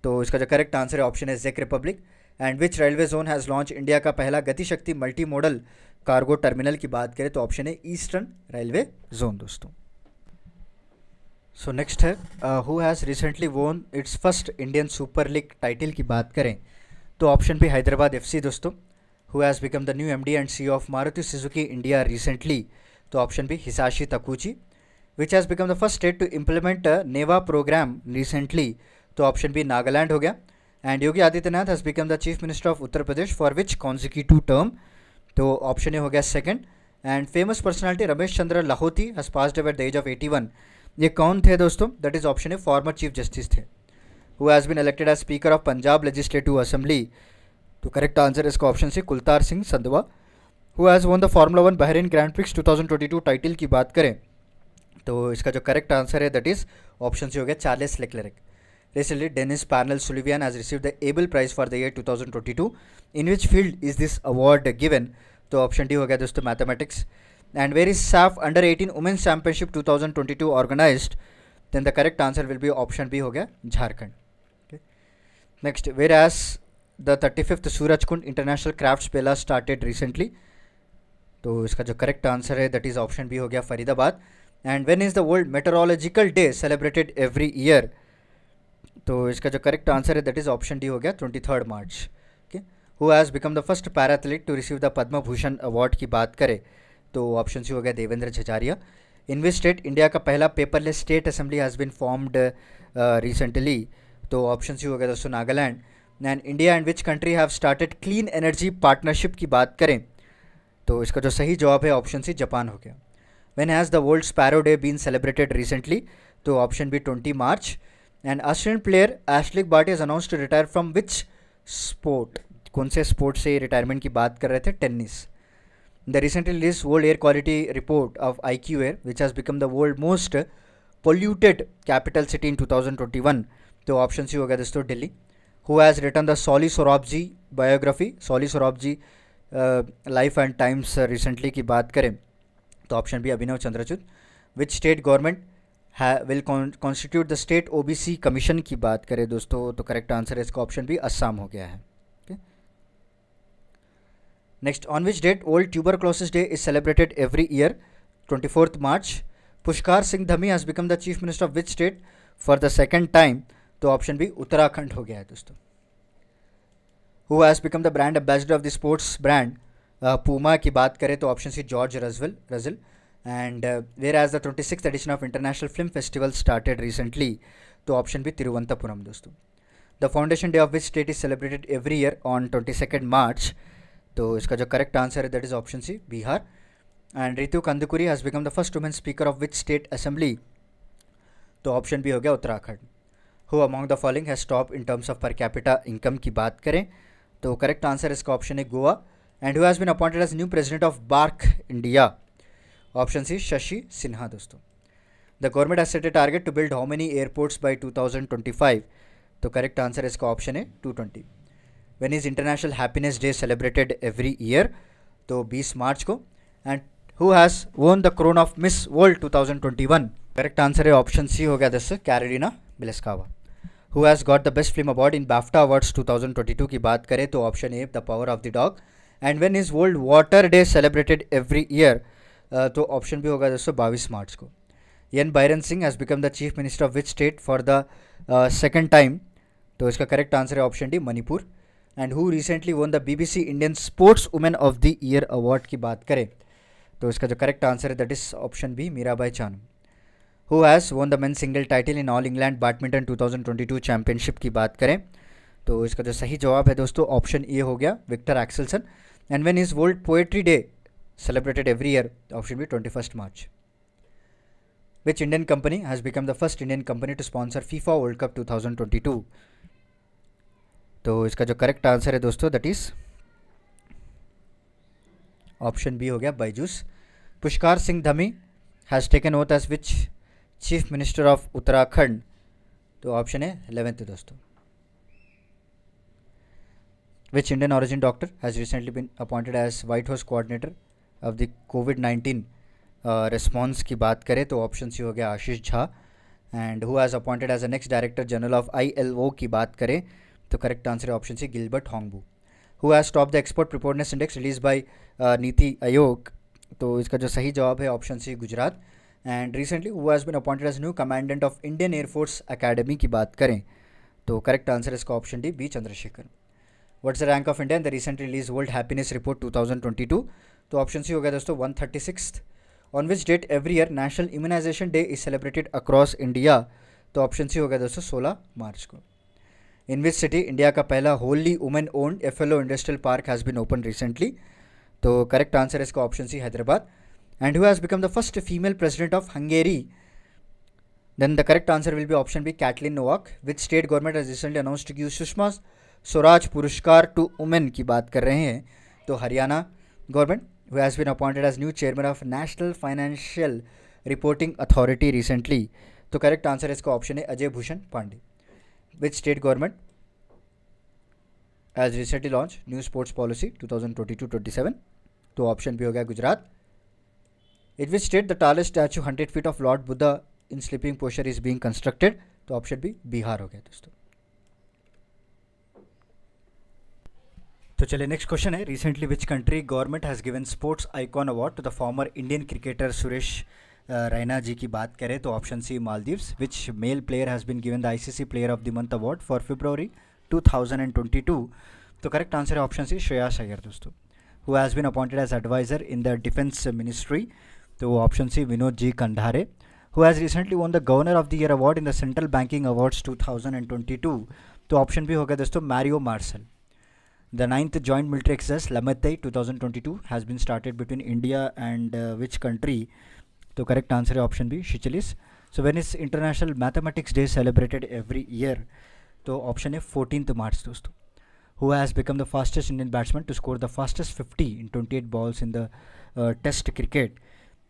तो इसका जो करेक्ट आंसर है ऑप्शन है जेक Republic and which railway zone has launch India का पहला Gati Shakti multi model cargo terminal की बात करें तो ऑप्शन है ईस्टर्न रेलवे जोन दोस्तों सो नेक्स्ट है who has recently won its first Indian super league title की बात करें तो ऑप्शन पे हैदराबाद एफसी दोस्तों who has become the new MD and CEO of Maruti Suzuki India recently तो option B Hisashi Takeuchi which has become the first state to implement NeVA programme recently तो option B Nagaland हो गया and Yogi Adityanath has become the chief minister of Uttar Pradesh for which consecutive term तो option A हो गया second and famous personality Ramesh Chandra Lahoti has passed at the age of eighty one ये कौन थे दोस्तों that is option A former chief justice थे who has been elected as Speaker of Punjab Legislative Assembly. The correct answer is option C Kultar Singh Sandhwa who has won the Formula 1 Bahrain Grand Prix 2022 title की बात करें तो इसका जो correct answer है that is option C हो गया Charles Leclerc Recently, Dennis Parnell Sullivan has received the Abel Prize for the year 2022. In which field is this award given? तो ऑप्शन डी हो गया दोस्तों mathematics and where is SAFF under 18 women's championship 2022 organised then the correct answer will be option B हो गया Jharkhand Next, whereas the 35th Suraj Kund international craft पेला started recently तो इसका जो करेक्ट आंसर है दैट इज़ ऑप्शन बी हो गया Faridabad and when is the world meteorological day celebrated every year तो इसका जो करेक्ट आंसर है दैट इज़ ऑप्शन डी हो गया twenty third March okay who has become the first para athlete to receive the Padma Bhushan award की बात करें तो ऑप्शन सी हो गया Devendra Jhajharia in which state India का पहला paperless state assembly has been formed recently तो ऑप्शन सी हो गया दोस्तों Nagaland and India and which country have started clean energy partnership की बात करें तो इसका जो सही जवाब है ऑप्शन सी जापान हो गया when has the world sparrow day been celebrated recently तो option B twenty March and Australian player Ashleigh Barty is announce to retire from which sport कौन से स्पोर्ट से रिटायरमेंट की बात कर रहे थे tennis the recently list world air quality report of I Q air which has become the world most polluted capital city in two thousand twenty one तो option C हो गया दोस्तों Delhi who has written the Soli Sorabji biography Soli Sorabji life and times recently की बात करें तो option B Abhinav Chandrachud which state government है will constitute the state O B C commission की बात करें दोस्तों तो करेक्ट आंसर है इसका ऑप्शन बी असम हो गया है next on which date world tuberculosis day is celebrated every year twenty fourth March Pushkar Singh Dhami has become the chief minister of which state for the second time तो option B Uttarakhand हो गया है दोस्तों who has become the brand ambassador of the sports brand Puma की बात करें तो option C George रजवल रजिल and where is the twenty six edition of international film festival started recently तो ऑप्शन बी तिरुवंतपुरम दोस्तों the foundation day of which state is celebrated every year on twenty second March तो इसका जो correct answer है that is option C Bihar and Ritu Khanduri has become the first women speaker of which state assembly तो option B हो गया Uttarakhand who among the following has top in terms of per capita income की बात करें तो correct answer इसका option तो है Goa and who's been appointed as new president of BARC India option C Shashi Sinha दोस्तों the government has set a target to build how many airports by two thousand twenty five तो correct answer इसका option है two twenty when is international happiness day celebrated every year तो बीस मार्च को and who has won the crown of Miss World two thousand twenty one correct answer है option C हो गया दस Karolina Bielawska who has got the best film award in BAFTA awards 2022 की बात करें तो option A the power of the dog and when is world water day celebrated every year तो option भी होगा दोस्तों बाईस मार्च को N Biren Singh has become the chief minister of which state for the second time तो इसका करेक्ट आंसर है option D Manipur and who recently won the BBC Indian sports women of the year award की बात करें तो इसका जो करेक्ट आंसर है that is option B Mirabai Chanu who has won the man single title in all England badminton 2022 championship की बात करें तो इसका जो सही जवाब है दोस्तों ऑप्शन ए हो गया Viktor Axelsen and when is world poetry day celebrated every year option B twenty first March which Indian company has become the first Indian company to sponsor FIFA world cup 2022? तो इसका जो correct answer है दोस्तों that is option B हो गया Byju's Pushkar Singh Dhami has taken oath as which chief minister of Uttarakhand तो option है eleventh दोस्तों which Indian origin doctor has recently been appointed as White House coordinator of the COVID nineteen response की बात करें तो option C हो गया Ashish Jha and who has appointed as a next director general of I L O की बात करें तो करेक्ट आंसर है option C Gilbert Houngbo who has top the export preparedness index release by NITI Aayog तो इसका जो सही जवाब है option C Gujarat and recently who has been appointed as new commandant of Indian air force academy की बात करें तो करेक्ट आंसर इसका option D B Chandrashekhar what's the rank of India the recent release world happiness report 2022 तो option C हो गया दोस्तों one thirty on which date every year national immunization day is celebrated across India तो option C हो गया दोस्तों सोलह मार्च को इन विच सिटी इंडिया का पहला wholly women owned F industrial park has been open recently तो करेक्ट आंसर इसका option C Hyderabad and who has become the first female president of Hungary? Then the correct answer will be option B, Kathleen Novak. Which state government has recently announced to give Sushma Swaraj Purushkar to women? की बात कर रहे हैं तो Haryana government who has been appointed as new chairman of National Financial Reporting Authority recently. तो correct answer इसका option है Ajay Bhushan Pandey which state government as recently launch new sports policy 2022-27 तो ऑप्शन भी हो गया Gujarat it which state the tallest statue hundred feet of Lord Buddha in sleeping posture is being constructed तो option B Bihar हो गया दोस्तों तो चलिए नेक्स्ट क्वेश्चन है recently which country government has given sports icon award to the former Indian cricketer Suresh Raina ji की बात करें तो option C Maldives which male player has been given the ICC player of the month award for February 2022 तो correct answer है option C Shreyas Iyer दोस्तों who has been appointed as adviser in the defence ministry तो option C Vinod G Khandare who has recently won the governor of the year award in the central banking awards 2022 तो option भी होगा दोस्तों Mario Marcel the ninth joint military exercise Lamitiye 2022 thousand has been started between India and which country तो correct answer है option B Seychelles so when is international mathematics day celebrated every year तो option है fourteenth March दोस्तों who has become the fastest Indian batsman to score the fastest fifty in twenty eight balls in the test cricket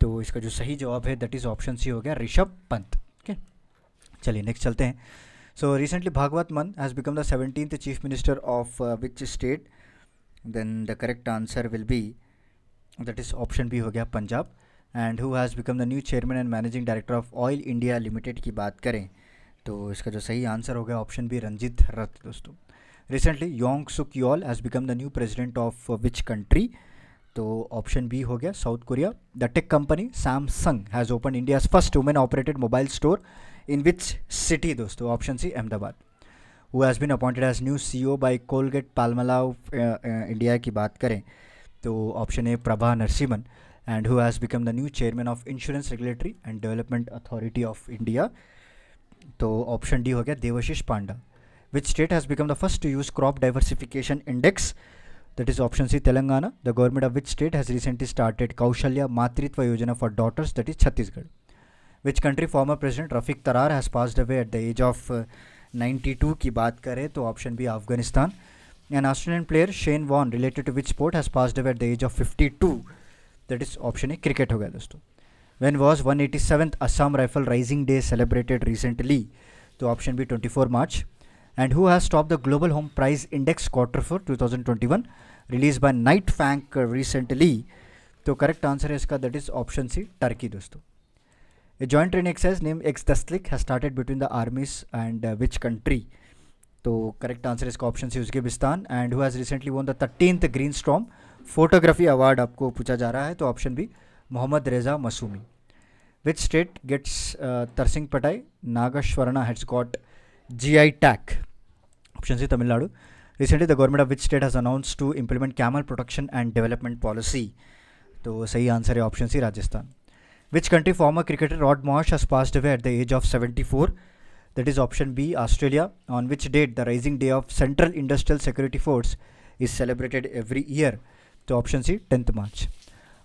तो इसका जो सही जवाब है that is option C हो गया ऋषभ पंत ओके चलिए नेक्स्ट चलते हैं so recently Bhagwant Mann has become the seventeen chief minister of which state then the correct answer will be that is option B हो गया Punjab and who has become the new chairman and managing director of Oil India Limited की बात करें तो इसका जो सही answer हो गया ऑप्शन बी रंजित रथ दोस्तों recently Yoon Suk Yeol has become the new president of which country तो ऑप्शन बी हो गया South Korea the tech company Samsung has open India first women operated mobile store in which city दोस्तों option C Ahmedabad who has been appointed as new CEO by Colgate Palmolive India की बात करें तो option A Prabha Narasimhan and who has become the new chairman of insurance regulatory and development authority of India तो option D हो गया Debashish Panda which state has become the first to use crop diversification index That is option C, Telangana. The government of which state has recently started Kaushalya Matritva Yojana for daughters, that is Chhattisgarh. Which country former president Rafiq Tarar has passed away at the age of uh, 92 की बात करें तो option B Afghanistan an Australian player Shane Warne related to which sport has passed away at the age of 52 that is option A cricket हो गया दोस्तों when was one eighty seven Assam Rifles raising day celebrated recently तो option B 24 March and who has topped the Global Home Price Index quarter for 2021 released by Knight Frank uh, recently. तो correct answer है इसका that is option C Turkey दोस्तों a joint train exercise name ex Dustlik has started between the armies and which country तो correct answer इसका option C Uzbekistan and who has recently won the thirteenth Green Storm photography award आपको पूछा जा रहा है तो option B Mohammad रेजा मसूमी which state gets तरसिंग पटाई nagaswaram has got GI tag. Option C Tamil Nadu. Recently, the government of which state has announced to implement camel protection and development policy? तो सही answer is option C Rajasthan. Which country former cricketer Rod Marsh has passed away at the age of 74 that is option B, Australia, on which date the Rising Day of Central Industrial Security Force is celebrated every year. So option C, 10th March.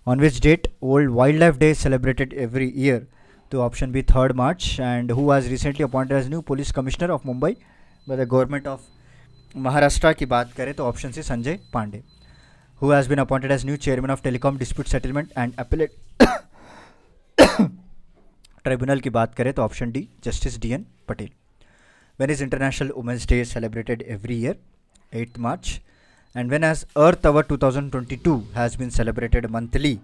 On which date Old Wildlife Day is celebrated every year. तो option B third March and who has recently appointed as new police commissioner of Mumbai by the government of Maharashtra की बात करें तो option C Sanjay Pandey who has been appointed as new chairman of telecom dispute settlement and appellate tribunal की बात करें तो option D justice D N Patel when is international women's day celebrated every year eighth March and when has earth our two thousand twenty two has been celebrated monthly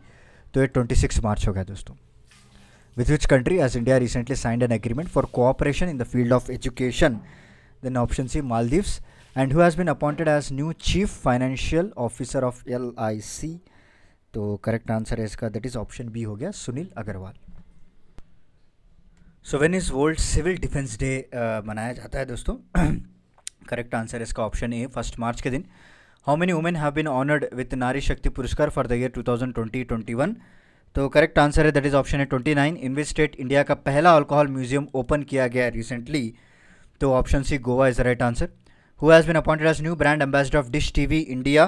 तो ये twenty six March हो गया दोस्तों with which country has India recently signed an agreement for cooperation in the field of education? Then option C, Maldives, and who has been appointed as new chief financial officer of LIC? तो correct answer है इसका that is option B हो गया Sunil Agarwal so when is world civil defence day मनाया जाता है दोस्तों correct answer इसका ऑप्शन ए फर्स्ट मार्च के दिन how many women have been honoured with Nari Shakti Puraskar for the year 2020-21 तो करेक्ट आंसर है दैट इज़ ऑप्शन है twenty nine in which state India का पहला अल्कोहल म्यूजियम ओपन किया गया रिसेंटली तो option C Goa is the right answer who has been appointed as new brand ambassador of Dish TV India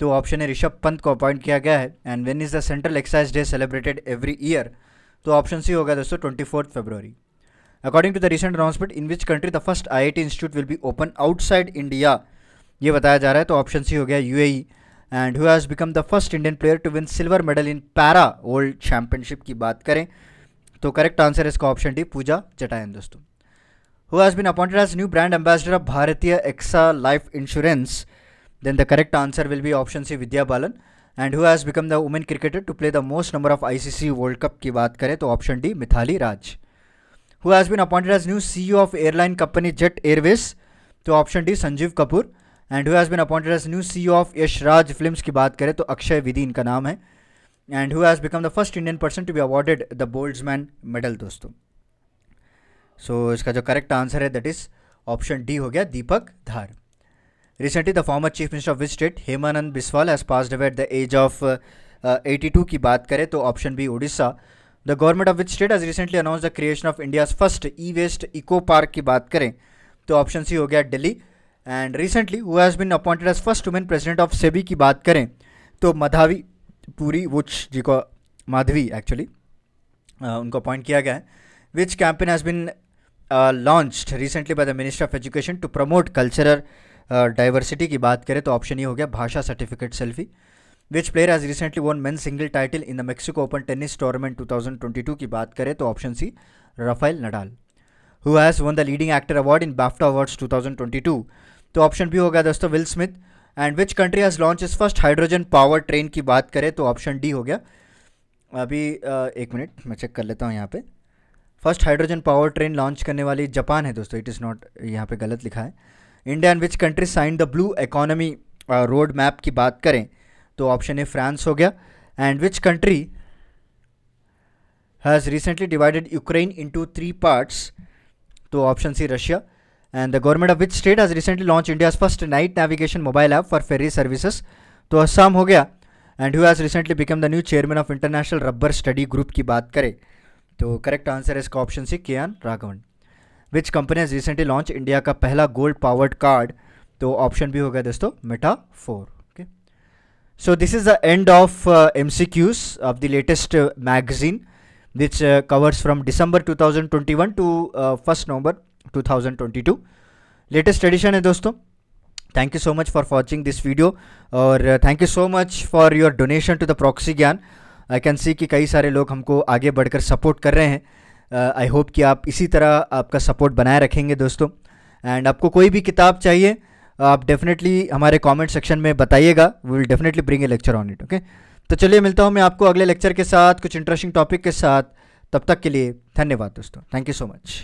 तो option है ऋषभ पंत को appoint किया गया है and when is the central excise day celebrated every year तो option C होगा दोस्तों twenty fourth February according to the recent announcement in which country the first I I T institute will be open outside India ये बताया जा रहा है तो option C हो गया U and who has become the first Indian player to win silver medal in para world championship की बात करें तो करेक्ट आंसर इसका ऑप्शन डी पूजा चटायन दोस्तों who has been appointed as new brand ambassador of Bharti AXA life insurance then the correct answer will be option C Vidya Balan and who has become the women cricketer to play the most number of ICC world cup की बात करें तो option D Mithali Raj who has been appointed as new CEO of airline company Jet Airways तो option D Sanjeev Kapoor and who's been appointed as new C of Yashraj film की बात करें तो अक्षय विधि इनका नाम है and who has become the first Indian person to be awarded the Boldsman medal दोस्तों so so, इसका जो करेक्ट आंसर है दैट इज़ ऑप्शन डी हो गया Deepak Dhar recently the former chief minister of state Hemananda Biswal has pass at the age of eighty two की बात करें तो option B Orissa the government of which state has recently announce the creation of India's first e waste eco park की बात करें तो option C हो गया Delhi and recently who has been appointed as first women president of SEBI की बात करें तो माधावी पूरी वुच जी को माधवी एक्चुअली उनको अपॉइंट किया गया है which campaign has been launch recently by the minister of education to promote cultural diversity की बात करें तो ऑप्शन ये हो गया Bhasha certificate selfie which player has recently won men single title in the Mexico open tennis tournament 2022 की बात करें तो option C Rafael Nadal who has won the leading actor award in BAFTA awards 2022 तो option B हो गया दोस्तों will Smith and which country has launch its first hydrogen power train की बात करें तो ऑप्शन डी हो गया अभी एक मिनट मैं चेक कर लेता हूँ यहाँ पे first hydrogen power train launch करने वाली जापान है दोस्तों इट इज़ नॉट यहाँ पे गलत लिखा है India and which country sign the blue economy road map की बात करें तो ऑप्शन ए फ्रांस हो गया and which country has recently divided Ukraine into three parts तो option C Russia and the government of which state has recently launched India's first night navigation mobile app for ferry services. तो असम हो गया and who has recently become the new chairman of international rubber study group की बात करें तो correct answer है इसका option C K N Raghavan which company has recently launch India का पहला गोल्ड पावर्ड कार्ड तो ऑप्शन भी हो गया दोस्तों Meta four okay so this is the end of M C Qs of the latest magazine which covers from December two thousand twenty one to first November 2022 latest edition है दोस्तों thank you so much for watching this video और thank you so much for your donation to the proxy Gyan I can see कि कई सारे लोग हमको आगे बढ़कर सपोर्ट कर रहे हैं आई uh, होप कि आप इसी तरह आपका सपोर्ट बनाए रखेंगे दोस्तों एंड आपको कोई भी किताब चाहिए आप डेफिनेटली हमारे कमेंट सेक्शन में बताइएगा we will definitely bring a lecture on it okay तो चलिए मिलता हूँ मैं आपको अगले लेक्चर के साथ कुछ इंटरेस्टिंग टॉपिक के साथ तब तक के लिए धन्यवाद दोस्तों थैंक यू सो मच